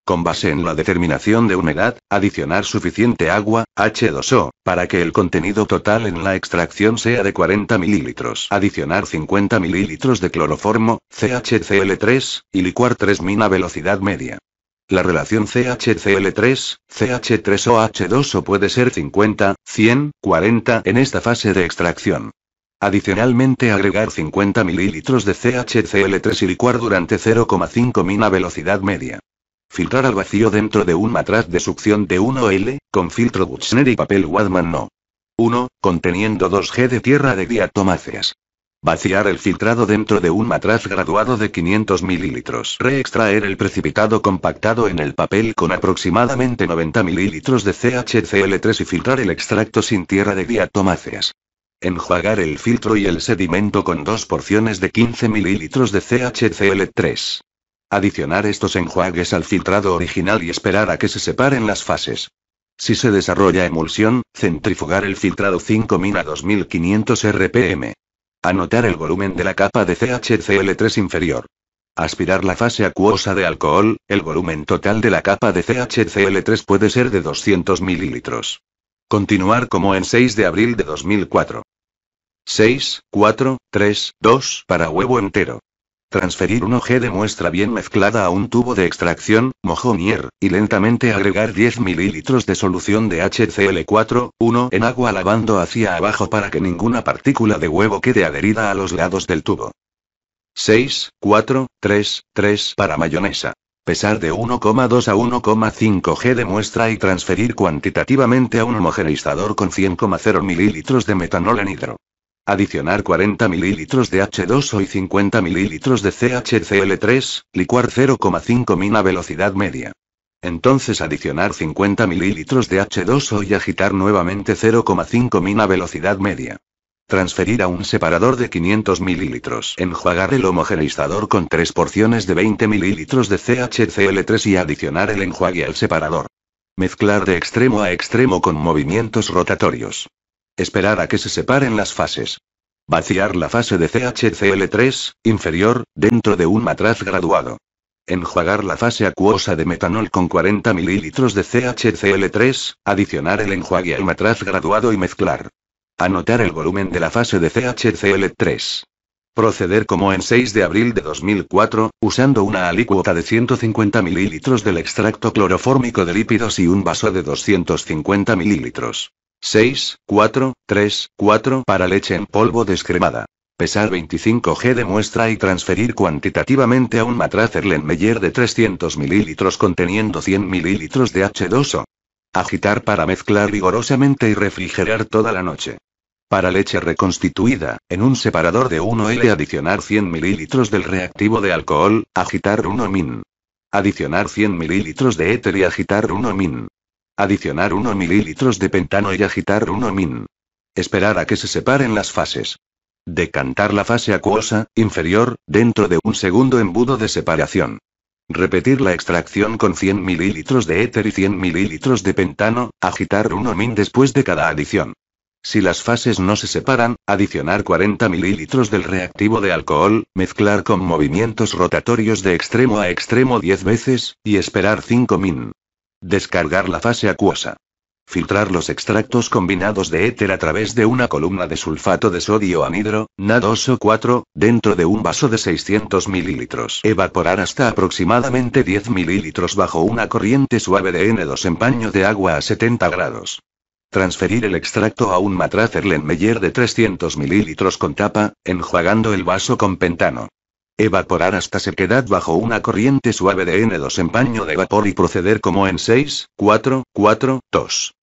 con base en la determinación de humedad, adicionar suficiente agua, H2O, para que el contenido total en la extracción sea de 40 ml, adicionar 50 ml de cloroformo, CHCl3, y licuar 3 min a velocidad media. La relación CHCl3, CH3OH2O puede ser 50, 100, 40 en esta fase de extracción. Adicionalmente agregar 50 ml de CHCl3 y licuar durante 0,5 min a velocidad media. Filtrar al vacío dentro de un matraz de succión de 1L, con filtro Buchner y papel Wadman no. 1. Conteniendo 2G de tierra de diatomáceas. Vaciar el filtrado dentro de un matraz graduado de 500 ml. Reextraer el precipitado compactado en el papel con aproximadamente 90 ml de CHCl3 y filtrar el extracto sin tierra de diatomáceas. Enjuagar el filtro y el sedimento con dos porciones de 15 ml de CHCl3. Adicionar estos enjuagues al filtrado original y esperar a que se separen las fases. Si se desarrolla emulsión, centrifugar el filtrado 5000 a 2500 rpm. Anotar el volumen de la capa de CHCl3 inferior. Aspirar la fase acuosa de alcohol, el volumen total de la capa de CHCl3 puede ser de 200 mililitros. Continuar como en 6 de abril de 2004. 6, 4, 3, 2 para huevo entero. Transferir 1 g de muestra bien mezclada a un tubo de extracción, mojonier, y lentamente agregar 10 ml de solución de HCl4, 1 en agua lavando hacia abajo para que ninguna partícula de huevo quede adherida a los lados del tubo. 6, 4, 3, 3 para mayonesa. Pesar de 1,2 a 1,5 g de muestra y transferir cuantitativamente a un homogeneizador con 100,0 ml de metanol anhidro. Adicionar 40 ml de H2O y 50 ml de CHCl3, licuar 0,5 min a velocidad media. Entonces adicionar 50 ml de H2O y agitar nuevamente 0,5 min a velocidad media. Transferir a un separador de 500 ml. Enjuagar el homogeneizador con tres porciones de 20 ml de CHCl3 y adicionar el enjuague al separador. Mezclar de extremo a extremo con movimientos rotatorios. Esperar a que se separen las fases. Vaciar la fase de CHCl3, inferior, dentro de un matraz graduado. Enjuagar la fase acuosa de metanol con 40 ml de CHCl3, adicionar el enjuague al matraz graduado y mezclar. Anotar el volumen de la fase de CHCl3. Proceder como en 6 de abril de 2004, usando una alícuota de 150 ml del extracto clorofórmico de lípidos y un vaso de 250 ml. 6, 4, 3, 4 para leche en polvo descremada. Pesar 25G de muestra y transferir cuantitativamente a un matraz Erlenmeyer de 300 ml conteniendo 100 ml de H2O. Agitar para mezclar vigorosamente y refrigerar toda la noche. Para leche reconstituida, en un separador de 1L adicionar 100 ml del reactivo de alcohol, agitar 1 min. Adicionar 100 ml de éter y agitar 1 min. Adicionar 1 mililitros de pentano y agitar 1 min. Esperar a que se separen las fases. Decantar la fase acuosa, inferior, dentro de un segundo embudo de separación. Repetir la extracción con 100 mililitros de éter y 100 mililitros de pentano, agitar 1 min después de cada adición. Si las fases no se separan, adicionar 40 mililitros del reactivo de alcohol, mezclar con movimientos rotatorios de extremo a extremo 10 veces, y esperar 5 min. Descargar la fase acuosa. Filtrar los extractos combinados de éter a través de una columna de sulfato de sodio anhidro, na 4 dentro de un vaso de 600 ml. Evaporar hasta aproximadamente 10 ml bajo una corriente suave de N2 en paño de agua a 70 grados. Transferir el extracto a un matraz Erlenmeyer de 300 ml con tapa, enjuagando el vaso con pentano. Evaporar hasta sequedad bajo una corriente suave de N2 en paño de vapor y proceder como en 6, 4, 4, 2.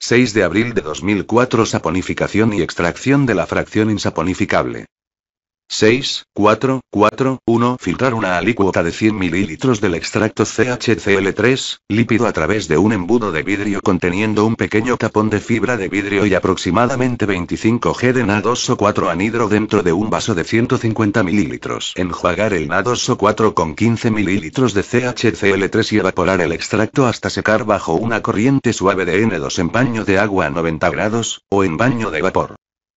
6 de abril de 2004 Saponificación y extracción de la fracción insaponificable. 6, 4, 4, 1. Filtrar una alícuota de 100 ml del extracto CHCl3, lípido a través de un embudo de vidrio conteniendo un pequeño tapón de fibra de vidrio y aproximadamente 25 g de NA2 o 4 anhidro dentro de un vaso de 150 ml. Enjuagar el NA2 o 4 con 15 ml de CHCl3 y evaporar el extracto hasta secar bajo una corriente suave de N2 en baño de agua a 90 grados, o en baño de vapor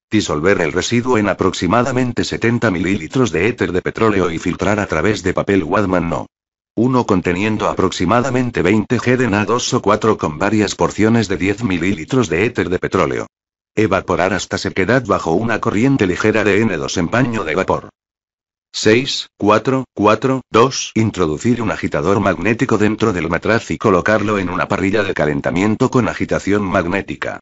disolver el residuo en aproximadamente 70 mililitros de éter de petróleo y filtrar a través de papel Wadman No. 1 conteniendo aproximadamente 20 G de Na2 o 4 con varias porciones de 10 mililitros de éter de petróleo. Evaporar hasta sequedad bajo una corriente ligera de N2 en paño de vapor. 6, 4, 4, 2. Introducir un agitador magnético dentro del matraz y colocarlo en una parrilla de calentamiento con agitación magnética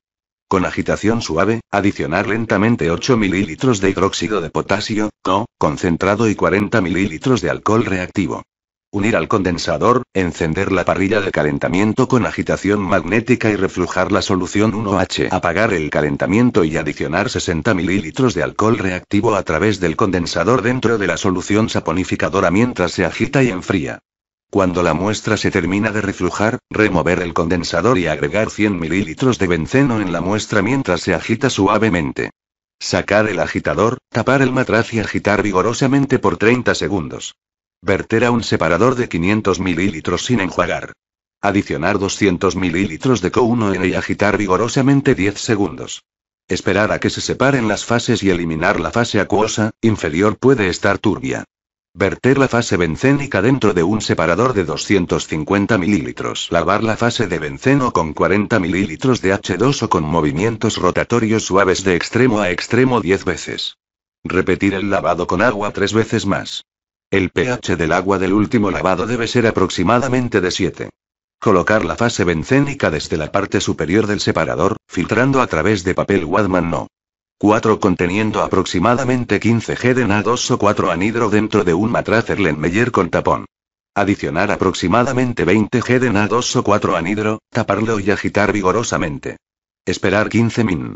con agitación suave, adicionar lentamente 8 mililitros de hidróxido de potasio, no, concentrado y 40 mililitros de alcohol reactivo. Unir al condensador, encender la parrilla de calentamiento con agitación magnética y reflujar la solución 1H. Apagar el calentamiento y adicionar 60 mililitros de alcohol reactivo a través del condensador dentro de la solución saponificadora mientras se agita y enfría. Cuando la muestra se termina de reflujar, remover el condensador y agregar 100 mililitros de benceno en la muestra mientras se agita suavemente. Sacar el agitador, tapar el matraz y agitar vigorosamente por 30 segundos. Verter a un separador de 500 mililitros sin enjuagar. Adicionar 200 mililitros de Co1N y agitar vigorosamente 10 segundos. Esperar a que se separen las fases y eliminar la fase acuosa, inferior puede estar turbia. Verter la fase bencénica dentro de un separador de 250 mililitros. Lavar la fase de benceno con 40 mililitros de H2 o con movimientos rotatorios suaves de extremo a extremo 10 veces. Repetir el lavado con agua 3 veces más. El pH del agua del último lavado debe ser aproximadamente de 7. Colocar la fase bencénica desde la parte superior del separador, filtrando a través de papel Wadman no. 4 conteniendo aproximadamente 15 G de Na2 o 4 anhidro dentro de un matraz Erlenmeyer con tapón. Adicionar aproximadamente 20 G de Na2 o 4 anhidro, taparlo y agitar vigorosamente. Esperar 15 min.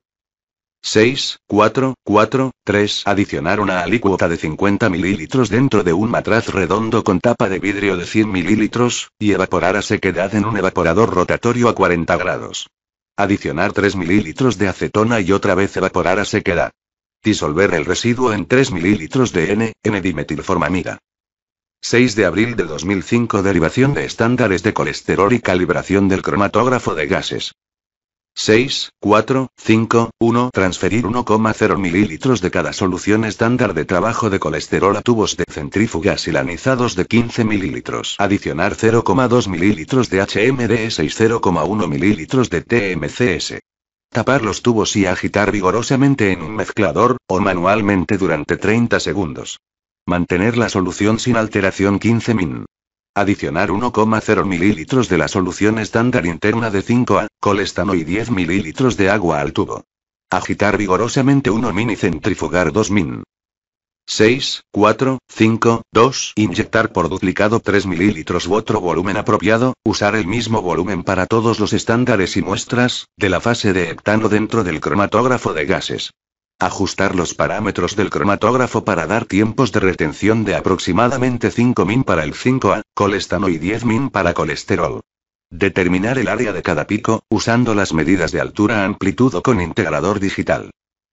6, 4, 4, 3. Adicionar una alícuota de 50 mililitros dentro de un matraz redondo con tapa de vidrio de 100 mililitros, y evaporar a sequedad en un evaporador rotatorio a 40 grados. Adicionar 3 ml de acetona y otra vez evaporar a sequedad. Disolver el residuo en 3 ml de N, N-dimetilformamida. 6 de abril de 2005 Derivación de estándares de colesterol y calibración del cromatógrafo de gases. 6, 4, 5, 1. Transferir 1,0 mililitros de cada solución estándar de trabajo de colesterol a tubos de centrífugas silanizados de 15 mililitros. Adicionar 0,2 mililitros de HMDS y 0,1 mililitros de TMCS. Tapar los tubos y agitar vigorosamente en un mezclador, o manualmente durante 30 segundos. Mantener la solución sin alteración 15 min. Adicionar 1,0 mililitros de la solución estándar interna de 5A, colestano y 10 mililitros de agua al tubo. Agitar vigorosamente 1 min y centrifugar 2 min. 6, 4, 5, 2. Inyectar por duplicado 3 mililitros u otro volumen apropiado. Usar el mismo volumen para todos los estándares y muestras de la fase de heptano dentro del cromatógrafo de gases. Ajustar los parámetros del cromatógrafo para dar tiempos de retención de aproximadamente 5 min para el 5A, colestano y 10 min para colesterol. Determinar el área de cada pico, usando las medidas de altura amplitud o con integrador digital.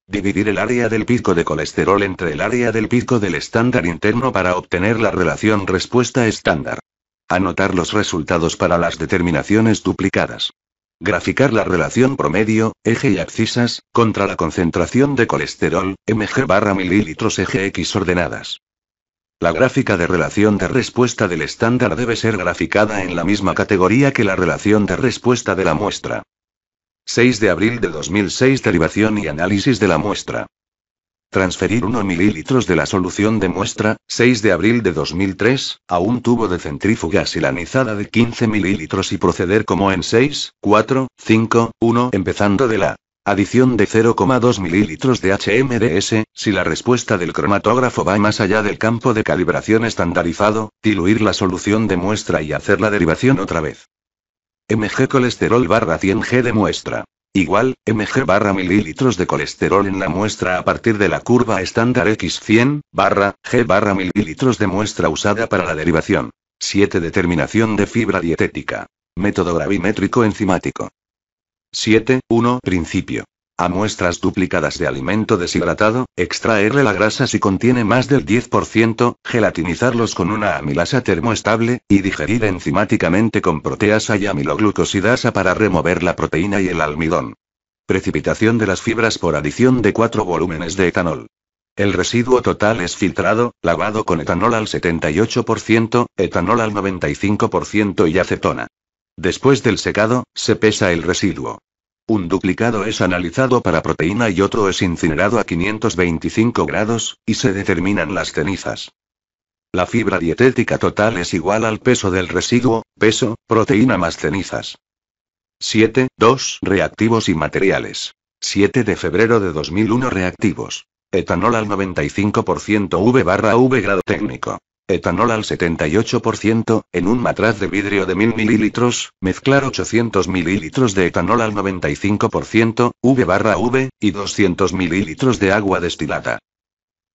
Dividir el área del pico de colesterol entre el área del pico del estándar interno para obtener la relación respuesta estándar. Anotar los resultados para las determinaciones duplicadas. Graficar la relación promedio, eje y abscisas, contra la concentración de colesterol, mg barra mililitros eje X ordenadas. La gráfica de relación de respuesta del estándar debe ser graficada en la misma categoría que la relación de respuesta de la muestra. 6 de abril de 2006 Derivación y análisis de la muestra transferir 1 mililitros de la solución de muestra, 6 de abril de 2003, a un tubo de centrífuga silanizada de 15 mililitros y proceder como en 6, 4, 5, 1 empezando de la adición de 0,2 mililitros de HMDS, si la respuesta del cromatógrafo va más allá del campo de calibración estandarizado, diluir la solución de muestra y hacer la derivación otra vez. MG colesterol barra 100 G de muestra. Igual, mg barra mililitros de colesterol en la muestra a partir de la curva estándar X100, barra, g barra mililitros de muestra usada para la derivación. 7. Determinación de fibra dietética. Método gravimétrico enzimático. 7. 1. Principio. A muestras duplicadas de alimento deshidratado, extraerle la grasa si contiene más del 10%, gelatinizarlos con una amilasa termoestable, y digerir enzimáticamente con proteasa y amiloglucosidasa para remover la proteína y el almidón. Precipitación de las fibras por adición de 4 volúmenes de etanol. El residuo total es filtrado, lavado con etanol al 78%, etanol al 95% y acetona. Después del secado, se pesa el residuo. Un duplicado es analizado para proteína y otro es incinerado a 525 grados, y se determinan las cenizas. La fibra dietética total es igual al peso del residuo, peso, proteína más cenizas. 7.2 reactivos y materiales. 7 de febrero de 2001 reactivos. Etanol al 95% V barra V grado técnico etanol al 78%, en un matraz de vidrio de 1000 mililitros, mezclar 800 mililitros de etanol al 95%, V barra V, y 200 mililitros de agua destilada.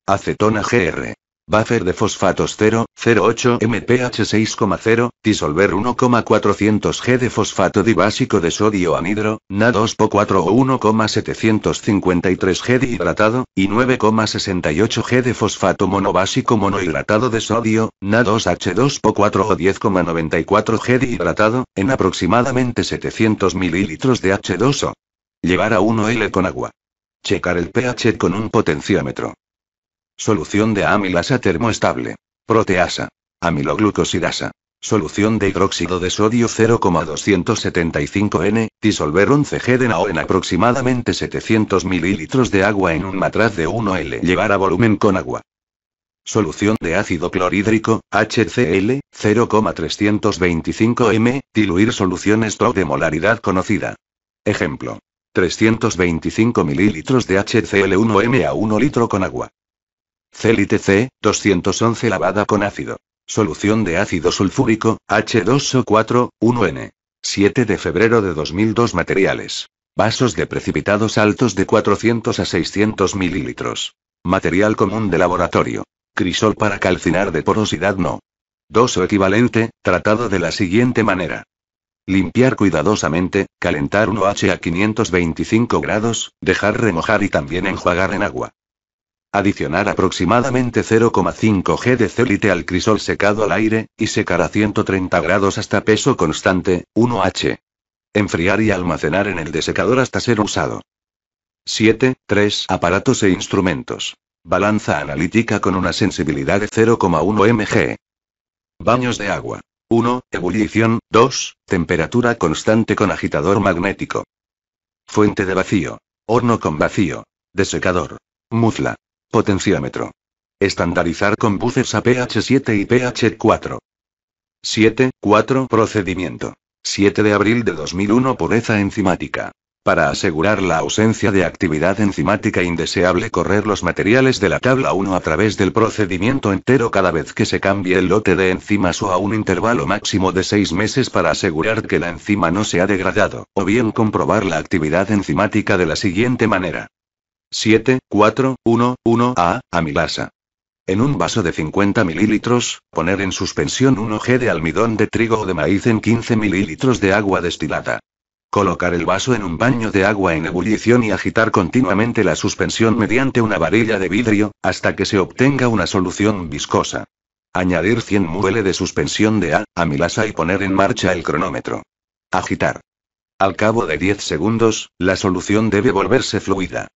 Acetona GR. Buffer de fosfatos 0,08 MPH 6,0, disolver 1,400 G de fosfato dibásico de sodio anhidro, Na2PO4 o 1,753 G de hidratado, y 9,68 G de fosfato monobásico monohidratado de sodio, Na2H2PO4 o 10,94 G de hidratado, en aproximadamente 700 ml de H2O. Llevar a 1L con agua. Checar el pH con un potenciómetro. Solución de amilasa termoestable. Proteasa. Amiloglucosidasa. Solución de hidróxido de sodio 0,275N, disolver 11 G de NaO en aproximadamente 700 ml de agua en un matraz de 1L, llevar a volumen con agua. Solución de ácido clorhídrico, HCl, 0,325M, diluir soluciones de molaridad conocida. Ejemplo. 325 ml de HCl 1M a 1 litro con agua. Célite C, 211 lavada con ácido. Solución de ácido sulfúrico, H2O4, 1N. 7 de febrero de 2002 Materiales. Vasos de precipitados altos de 400 a 600 mililitros. Material común de laboratorio. Crisol para calcinar de porosidad no. 2 o equivalente, tratado de la siguiente manera. Limpiar cuidadosamente, calentar 1H a 525 grados, dejar remojar y también enjuagar en agua. Adicionar aproximadamente 0,5 g de célite al crisol secado al aire, y secar a 130 grados hasta peso constante, 1H. Enfriar y almacenar en el desecador hasta ser usado. 7. 3. Aparatos e instrumentos. Balanza analítica con una sensibilidad de 0,1 mg. Baños de agua. 1. Ebullición. 2. Temperatura constante con agitador magnético. Fuente de vacío. Horno con vacío. Desecador. Muzla. Potenciómetro. Estandarizar con buces a pH 7 y pH 4. 7, 4 Procedimiento. 7 de abril de 2001 Pureza enzimática. Para asegurar la ausencia de actividad enzimática indeseable correr los materiales de la tabla 1 a través del procedimiento entero cada vez que se cambie el lote de enzimas o a un intervalo máximo de 6 meses para asegurar que la enzima no se ha degradado, o bien comprobar la actividad enzimática de la siguiente manera. 7, 4, 1, 1 a, amilasa. En un vaso de 50 mililitros, poner en suspensión 1G de almidón de trigo o de maíz en 15 mililitros de agua destilada. Colocar el vaso en un baño de agua en ebullición y agitar continuamente la suspensión mediante una varilla de vidrio, hasta que se obtenga una solución viscosa. Añadir 100 ml de suspensión de A, amilasa y poner en marcha el cronómetro. Agitar. Al cabo de 10 segundos, la solución debe volverse fluida.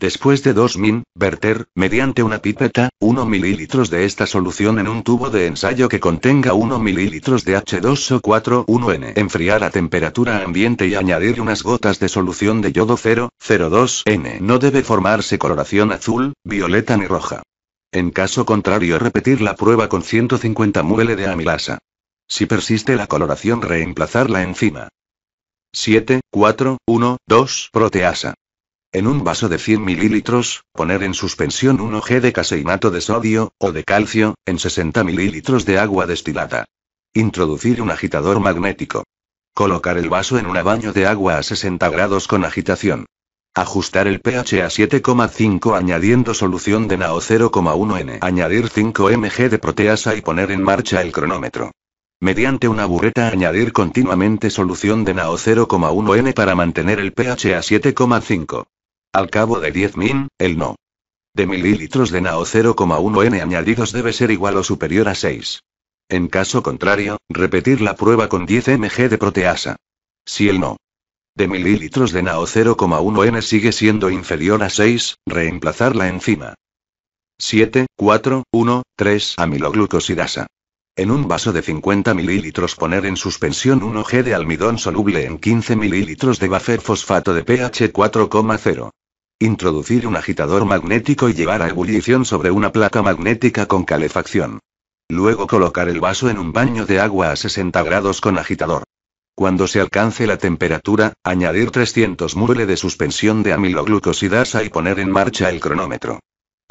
Después de 2 min, verter, mediante una pipeta, 1 ml de esta solución en un tubo de ensayo que contenga 1 ml de H2O41N. Enfriar a temperatura ambiente y añadir unas gotas de solución de yodo 0,02N. No debe formarse coloración azul, violeta ni roja. En caso contrario, repetir la prueba con 150 ml de amilasa. Si persiste la coloración, reemplazar la enzima. 7, 4, 1, 2, proteasa. En un vaso de 100 mililitros, poner en suspensión 1 g de caseinato de sodio, o de calcio, en 60 mililitros de agua destilada. Introducir un agitador magnético. Colocar el vaso en un baño de agua a 60 grados con agitación. Ajustar el pH a 7,5 añadiendo solución de NaO 0,1N. Añadir 5 mg de proteasa y poner en marcha el cronómetro. Mediante una burreta añadir continuamente solución de NaO 0,1N para mantener el pH a 7,5. Al cabo de 10 min, el no de mililitros de NaO 0,1 N añadidos debe ser igual o superior a 6. En caso contrario, repetir la prueba con 10 mg de proteasa. Si el no de mililitros de NaO 0,1 N sigue siendo inferior a 6, reemplazar la enzima 7, 4, 1, 3 amiloglucosidasa. En un vaso de 50 mililitros poner en suspensión 1G de almidón soluble en 15 mililitros de buffer fosfato de pH 4,0. Introducir un agitador magnético y llevar a ebullición sobre una placa magnética con calefacción. Luego colocar el vaso en un baño de agua a 60 grados con agitador. Cuando se alcance la temperatura, añadir 300 ml de suspensión de amiloglucosidasa y poner en marcha el cronómetro.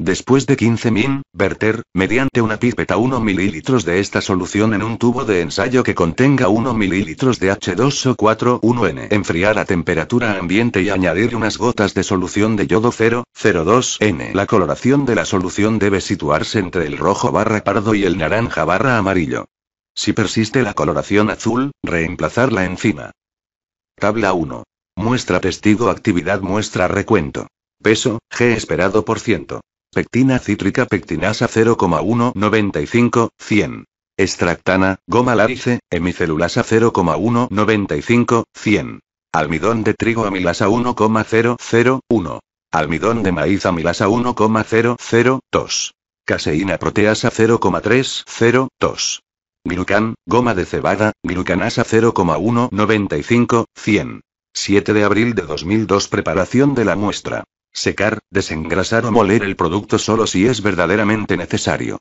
Después de 15 min, verter, mediante una pipeta 1 ml de esta solución en un tubo de ensayo que contenga 1 ml de H2O41N. Enfriar a temperatura ambiente y añadir unas gotas de solución de yodo 0,02N. La coloración de la solución debe situarse entre el rojo barra pardo y el naranja barra amarillo. Si persiste la coloración azul, reemplazarla encima. Tabla 1. Muestra testigo actividad muestra recuento. Peso, G esperado por ciento. Pectina cítrica pectinasa 0,195, 100. Extractana, goma lárice, hemicelulasa 0,195, 100. Almidón de trigo amilasa 1,001. Almidón de maíz amilasa 1,002. Caseína proteasa 0,302. Glucán, goma de cebada, glucanasa 0,195, 100. 7 de abril de 2002 Preparación de la muestra. Secar, desengrasar o moler el producto solo si es verdaderamente necesario.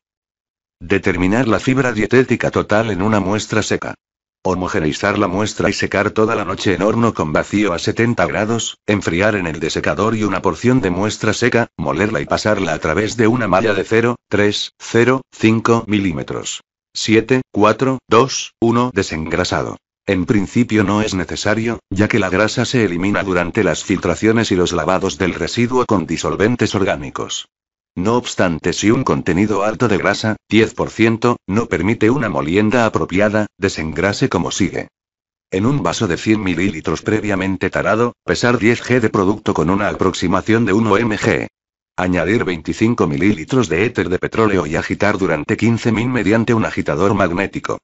Determinar la fibra dietética total en una muestra seca. Homogeneizar la muestra y secar toda la noche en horno con vacío a 70 grados, enfriar en el desecador y una porción de muestra seca, molerla y pasarla a través de una malla de 0, 3, 0, 5 milímetros. 7, 4, 2, 1 desengrasado. En principio no es necesario, ya que la grasa se elimina durante las filtraciones y los lavados del residuo con disolventes orgánicos. No obstante, si un contenido alto de grasa, 10%, no permite una molienda apropiada, desengrase como sigue. En un vaso de 100 ml previamente tarado, pesar 10 g de producto con una aproximación de 1 mg. Añadir 25 ml de éter de petróleo y agitar durante 15 min mediante un agitador magnético.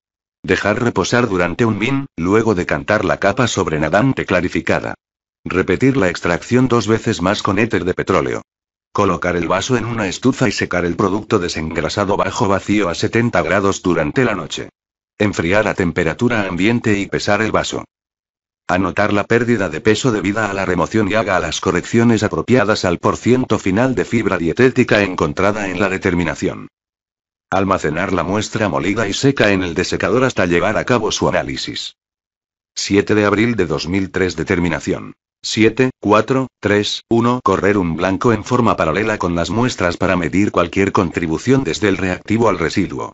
Dejar reposar durante un min, luego decantar la capa sobre nadante clarificada. Repetir la extracción dos veces más con éter de petróleo. Colocar el vaso en una estufa y secar el producto desengrasado bajo vacío a 70 grados durante la noche. Enfriar a temperatura ambiente y pesar el vaso. Anotar la pérdida de peso debida a la remoción y haga las correcciones apropiadas al porciento final de fibra dietética encontrada en la determinación. Almacenar la muestra molida y seca en el desecador hasta llevar a cabo su análisis. 7 de abril de 2003 Determinación. 7, 4, 3, 1. Correr un blanco en forma paralela con las muestras para medir cualquier contribución desde el reactivo al residuo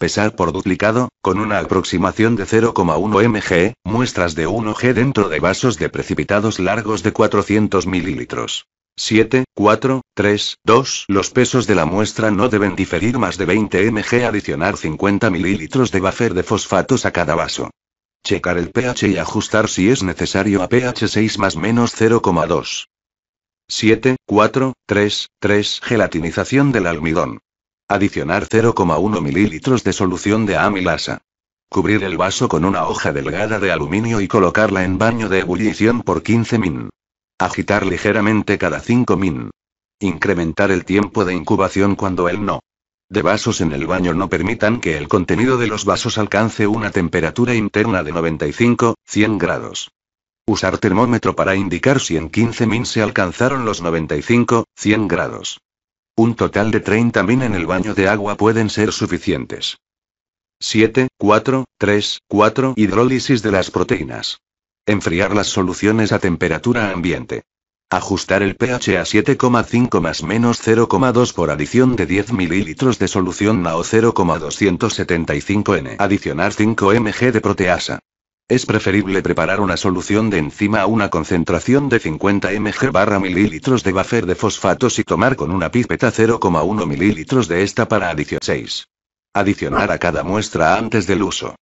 pesar por duplicado, con una aproximación de 0,1 mg, muestras de 1 g dentro de vasos de precipitados largos de 400 mililitros. 7, 4, 3, 2. Los pesos de la muestra no deben diferir más de 20 mg. Adicionar 50 mililitros de buffer de fosfatos a cada vaso. Checar el pH y ajustar si es necesario a pH 6 más menos 0,2. 7, 4, 3, 3. Gelatinización del almidón. Adicionar 0,1 mililitros de solución de amilasa. Cubrir el vaso con una hoja delgada de aluminio y colocarla en baño de ebullición por 15 min. Agitar ligeramente cada 5 min. Incrementar el tiempo de incubación cuando el no de vasos en el baño no permitan que el contenido de los vasos alcance una temperatura interna de 95, 100 grados. Usar termómetro para indicar si en 15 min se alcanzaron los 95, 100 grados. Un total de 30 min en el baño de agua pueden ser suficientes. 7, 4, 3, 4. Hidrólisis de las proteínas. Enfriar las soluciones a temperatura ambiente. Ajustar el pH a 7,5 más menos 0,2 por adición de 10 ml de solución NaO 0,275N. Adicionar 5 mg de proteasa. Es preferible preparar una solución de enzima a una concentración de 50 mg barra mililitros de buffer de fosfatos y tomar con una pipeta 0,1 mililitros de esta para adición 6. Adicionar a cada muestra antes del uso.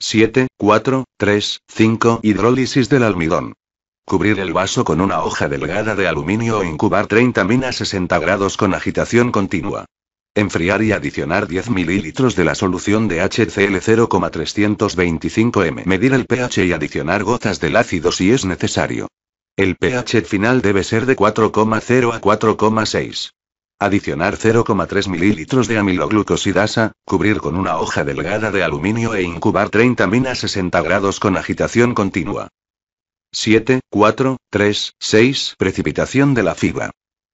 7, 4, 3, 5. Hidrólisis del almidón. Cubrir el vaso con una hoja delgada de aluminio o incubar 30 min a 60 grados con agitación continua. Enfriar y adicionar 10 mililitros de la solución de HCl 0,325m. Medir el pH y adicionar gotas del ácido si es necesario. El pH final debe ser de 4,0 a 4,6. Adicionar 0,3 mililitros de amiloglucosidasa, cubrir con una hoja delgada de aluminio e incubar 30 min a 60 grados con agitación continua. 7, 4, 3, 6. Precipitación de la fibra.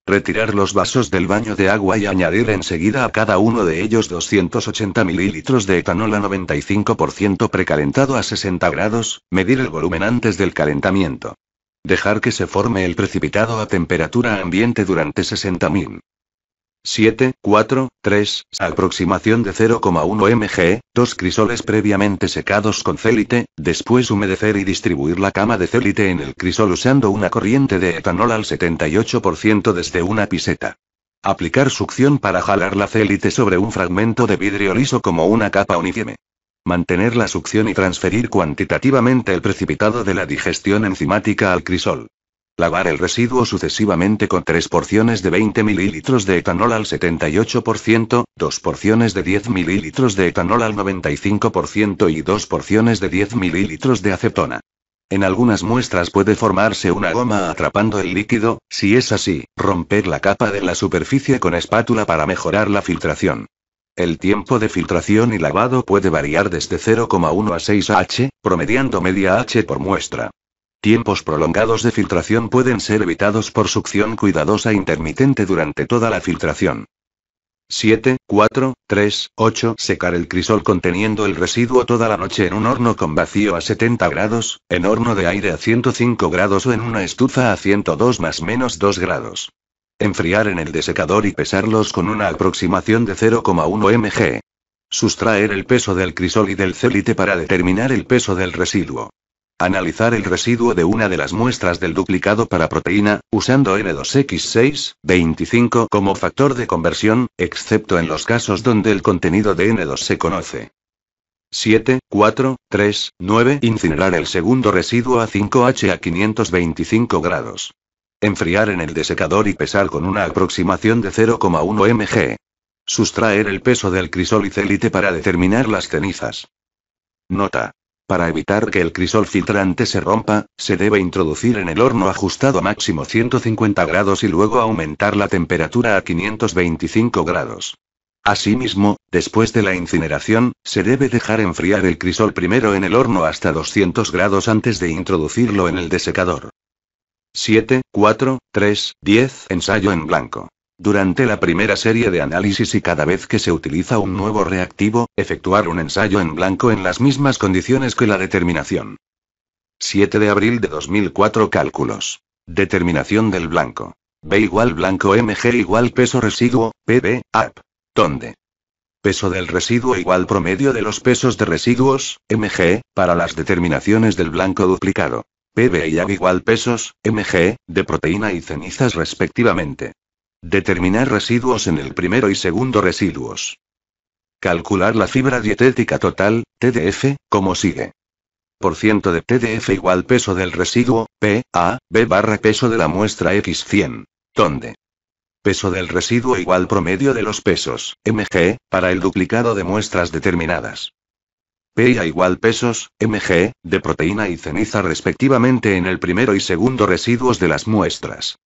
Retirar los vasos del baño de agua y añadir enseguida a cada uno de ellos 280 mililitros de etanol a 95% precalentado a 60 grados, medir el volumen antes del calentamiento. Dejar que se forme el precipitado a temperatura ambiente durante 60 min. 7, 4, 3, aproximación de 0,1 mg, dos crisoles previamente secados con célite, después humedecer y distribuir la cama de célite en el crisol usando una corriente de etanol al 78% desde una piseta. Aplicar succión para jalar la célite sobre un fragmento de vidrio liso como una capa uniforme. Mantener la succión y transferir cuantitativamente el precipitado de la digestión enzimática al crisol. Lavar el residuo sucesivamente con tres porciones de 20 ml de etanol al 78%, dos porciones de 10 ml de etanol al 95% y dos porciones de 10 ml de acetona. En algunas muestras puede formarse una goma atrapando el líquido, si es así, romper la capa de la superficie con espátula para mejorar la filtración. El tiempo de filtración y lavado puede variar desde 0,1 a 6 H, promediando media H por muestra. Tiempos prolongados de filtración pueden ser evitados por succión cuidadosa intermitente durante toda la filtración. 7, 4, 3, 8. Secar el crisol conteniendo el residuo toda la noche en un horno con vacío a 70 grados, en horno de aire a 105 grados o en una estufa a 102 más menos 2 grados. Enfriar en el desecador y pesarlos con una aproximación de 0,1 mg. Sustraer el peso del crisol y del celite para determinar el peso del residuo. Analizar el residuo de una de las muestras del duplicado para proteína, usando N2X6-25 como factor de conversión, excepto en los casos donde el contenido de N2 se conoce. 7, 4, 3, 9. Incinerar el segundo residuo a 5H a 525 grados. Enfriar en el desecador y pesar con una aproximación de 0,1 mg. Sustraer el peso del crisolicélite para determinar las cenizas. Nota. Para evitar que el crisol filtrante se rompa, se debe introducir en el horno ajustado a máximo 150 grados y luego aumentar la temperatura a 525 grados. Asimismo, después de la incineración, se debe dejar enfriar el crisol primero en el horno hasta 200 grados antes de introducirlo en el desecador. 7, 4, 3, 10. Ensayo en blanco. Durante la primera serie de análisis y cada vez que se utiliza un nuevo reactivo, efectuar un ensayo en blanco en las mismas condiciones que la determinación. 7 de abril de 2004 Cálculos. Determinación del blanco. B igual blanco mg igual peso residuo, pb, ap. Donde. Peso del residuo igual promedio de los pesos de residuos, mg, para las determinaciones del blanco duplicado. pb y ap igual pesos, mg, de proteína y cenizas respectivamente. Determinar residuos en el primero y segundo residuos. Calcular la fibra dietética total, TDF, como sigue. Por ciento de TDF igual peso del residuo, P, A, B barra peso de la muestra X100. Donde. Peso del residuo igual promedio de los pesos, mg, para el duplicado de muestras determinadas. P a igual pesos, mg, de proteína y ceniza respectivamente en el primero y segundo residuos de las muestras.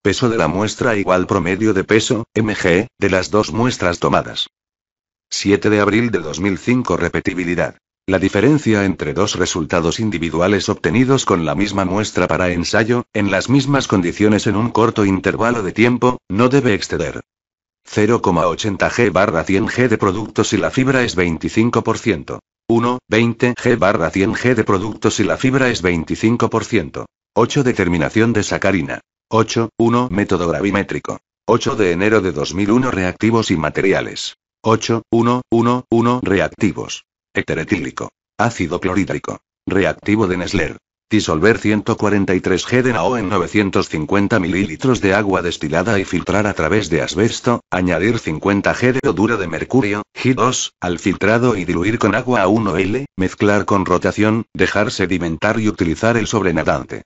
Peso de la muestra igual promedio de peso, mg, de las dos muestras tomadas. 7 de abril de 2005 Repetibilidad. La diferencia entre dos resultados individuales obtenidos con la misma muestra para ensayo, en las mismas condiciones en un corto intervalo de tiempo, no debe exceder 0,80 G barra 100 G de producto si la fibra es 25%. 1, 20 G barra 100 G de producto si la fibra es 25%. 8 Determinación de sacarina. 8. 1. Método gravimétrico. 8 de enero de 2001 Reactivos y materiales. 8. 1. 1. 1. Reactivos. Heteretílico. Ácido clorhídrico. Reactivo de Nesler. Disolver 143G de NaO en 950 ml de agua destilada y filtrar a través de asbesto, añadir 50G de duro de mercurio, G2, al filtrado y diluir con agua a 1L, mezclar con rotación, dejar sedimentar y utilizar el sobrenadante.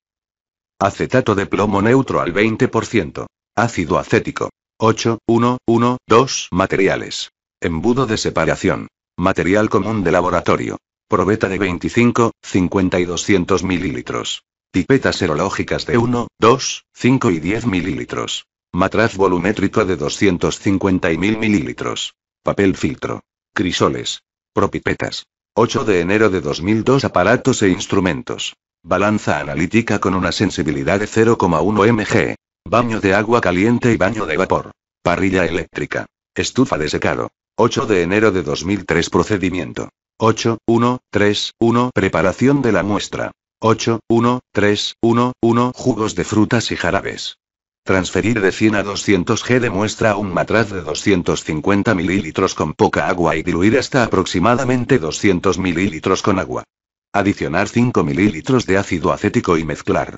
Acetato de plomo neutro al 20%. Ácido acético. 8, 1, 1, 2. Materiales. Embudo de separación. Material común de laboratorio. Probeta de 25, 50 y 200 mililitros. Pipetas serológicas de 1, 2, 5 y 10 mililitros. Matraz volumétrico de 250 y 1000 mililitros. Papel filtro. Crisoles. Propipetas. 8 de enero de 2002 Aparatos e instrumentos. Balanza analítica con una sensibilidad de 0,1 mg. Baño de agua caliente y baño de vapor. Parrilla eléctrica. Estufa de secado. 8 de enero de 2003 Procedimiento. 8, 1, 3, 1 Preparación de la muestra. 8, 1, 3, 1, 1 Jugos de frutas y jarabes. Transferir de 100 a 200 g de muestra a un matraz de 250 ml con poca agua y diluir hasta aproximadamente 200 ml con agua. Adicionar 5 mililitros de ácido acético y mezclar.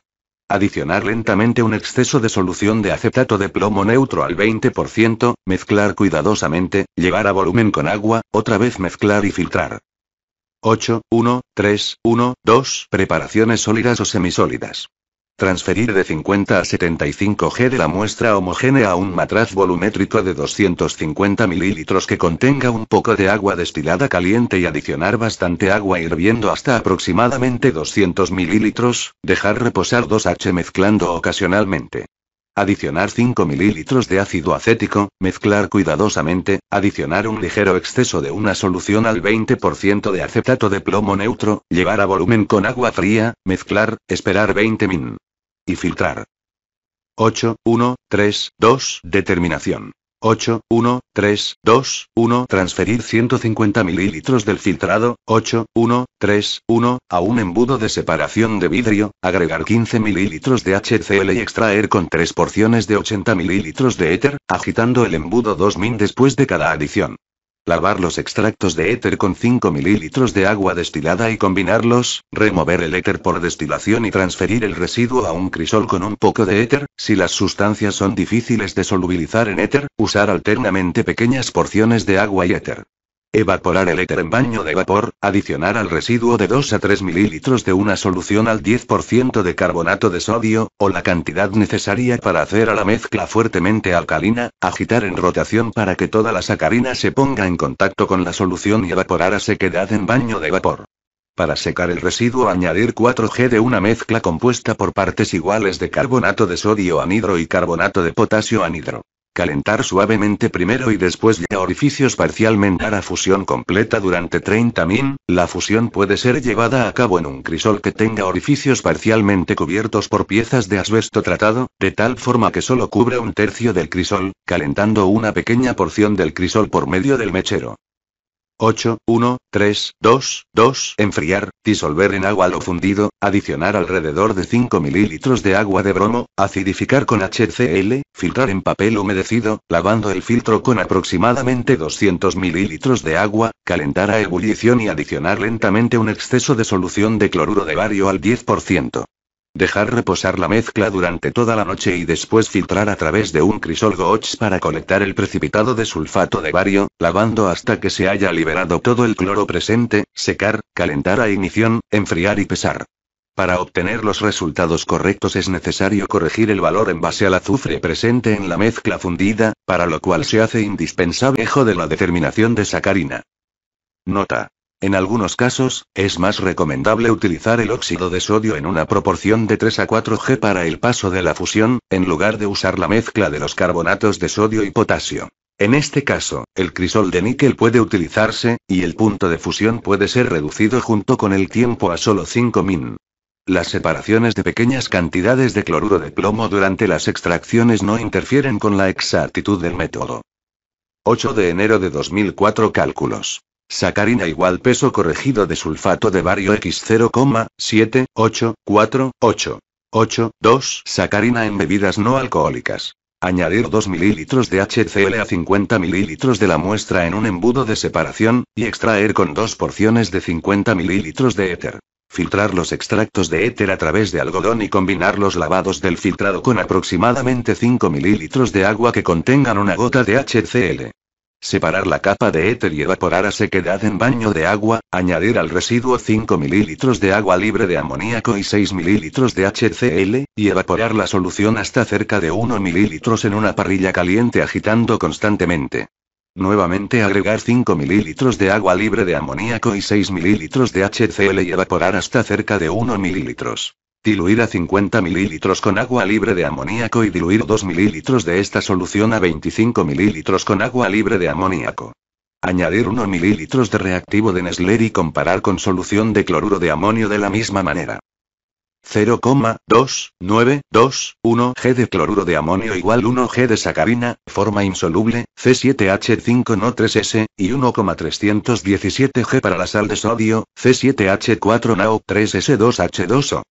Adicionar lentamente un exceso de solución de acetato de plomo neutro al 20%, mezclar cuidadosamente, llevar a volumen con agua, otra vez mezclar y filtrar. 8, 1, 3, 1, 2. Preparaciones sólidas o semisólidas. Transferir de 50 a 75 G de la muestra homogénea a un matraz volumétrico de 250 ml que contenga un poco de agua destilada caliente y adicionar bastante agua hirviendo hasta aproximadamente 200 ml, dejar reposar 2H mezclando ocasionalmente. Adicionar 5 ml de ácido acético, mezclar cuidadosamente, adicionar un ligero exceso de una solución al 20% de acetato de plomo neutro, llevar a volumen con agua fría, mezclar, esperar 20 min. Y filtrar. 8, 1, 3, 2, determinación. 8, 1, 3, 2, 1, transferir 150 mililitros del filtrado, 8, 1, 3, 1, a un embudo de separación de vidrio, agregar 15 mililitros de HCl y extraer con 3 porciones de 80 mililitros de éter, agitando el embudo 2000 después de cada adición lavar los extractos de éter con 5 mililitros de agua destilada y combinarlos, remover el éter por destilación y transferir el residuo a un crisol con un poco de éter, si las sustancias son difíciles de solubilizar en éter, usar alternamente pequeñas porciones de agua y éter. Evaporar el éter en baño de vapor, adicionar al residuo de 2 a 3 mililitros de una solución al 10% de carbonato de sodio, o la cantidad necesaria para hacer a la mezcla fuertemente alcalina, agitar en rotación para que toda la sacarina se ponga en contacto con la solución y evaporar a sequedad en baño de vapor. Para secar el residuo añadir 4G de una mezcla compuesta por partes iguales de carbonato de sodio anhidro y carbonato de potasio anhidro. Calentar suavemente primero y después ya orificios parcialmente a fusión completa durante 30 min. La fusión puede ser llevada a cabo en un crisol que tenga orificios parcialmente cubiertos por piezas de asbesto tratado, de tal forma que solo cubra un tercio del crisol, calentando una pequeña porción del crisol por medio del mechero. 8, 1, 3, 2, 2, enfriar, disolver en agua lo fundido, adicionar alrededor de 5 mililitros de agua de bromo, acidificar con HCl, filtrar en papel humedecido, lavando el filtro con aproximadamente 200 mililitros de agua, calentar a ebullición y adicionar lentamente un exceso de solución de cloruro de bario al 10%. Dejar reposar la mezcla durante toda la noche y después filtrar a través de un crisol gooch para colectar el precipitado de sulfato de bario, lavando hasta que se haya liberado todo el cloro presente, secar, calentar a ignición, enfriar y pesar. Para obtener los resultados correctos es necesario corregir el valor en base al azufre presente en la mezcla fundida, para lo cual se hace indispensable de la determinación de sacarina. Nota. En algunos casos, es más recomendable utilizar el óxido de sodio en una proporción de 3 a 4G para el paso de la fusión, en lugar de usar la mezcla de los carbonatos de sodio y potasio. En este caso, el crisol de níquel puede utilizarse, y el punto de fusión puede ser reducido junto con el tiempo a solo 5 min. Las separaciones de pequeñas cantidades de cloruro de plomo durante las extracciones no interfieren con la exactitud del método. 8 de enero de 2004 Cálculos. Sacarina igual peso corregido de sulfato de bario X 0,7,8,4,8,8,2 Sacarina en bebidas no alcohólicas. Añadir 2 ml de HCl a 50 ml de la muestra en un embudo de separación, y extraer con dos porciones de 50 ml de éter. Filtrar los extractos de éter a través de algodón y combinar los lavados del filtrado con aproximadamente 5 ml de agua que contengan una gota de HCl. Separar la capa de éter y evaporar a sequedad en baño de agua, añadir al residuo 5 ml de agua libre de amoníaco y 6 ml de HCl, y evaporar la solución hasta cerca de 1 ml en una parrilla caliente agitando constantemente. Nuevamente agregar 5 ml de agua libre de amoníaco y 6 ml de HCl y evaporar hasta cerca de 1 ml. Diluir a 50 ml con agua libre de amoníaco y diluir 2 ml de esta solución a 25 ml con agua libre de amoníaco. Añadir 1 ml de reactivo de Nestlé y comparar con solución de cloruro de amonio de la misma manera. 0,2921 g de cloruro de amonio igual 1 g de sacarina, forma insoluble, C7H5NO3S, y 1,317 g para la sal de sodio, C7H4NO3S2H2O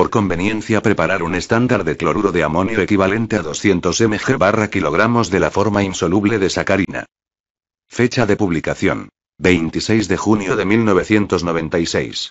por conveniencia preparar un estándar de cloruro de amonio equivalente a 200 mg barra kilogramos de la forma insoluble de sacarina. Fecha de publicación. 26 de junio de 1996.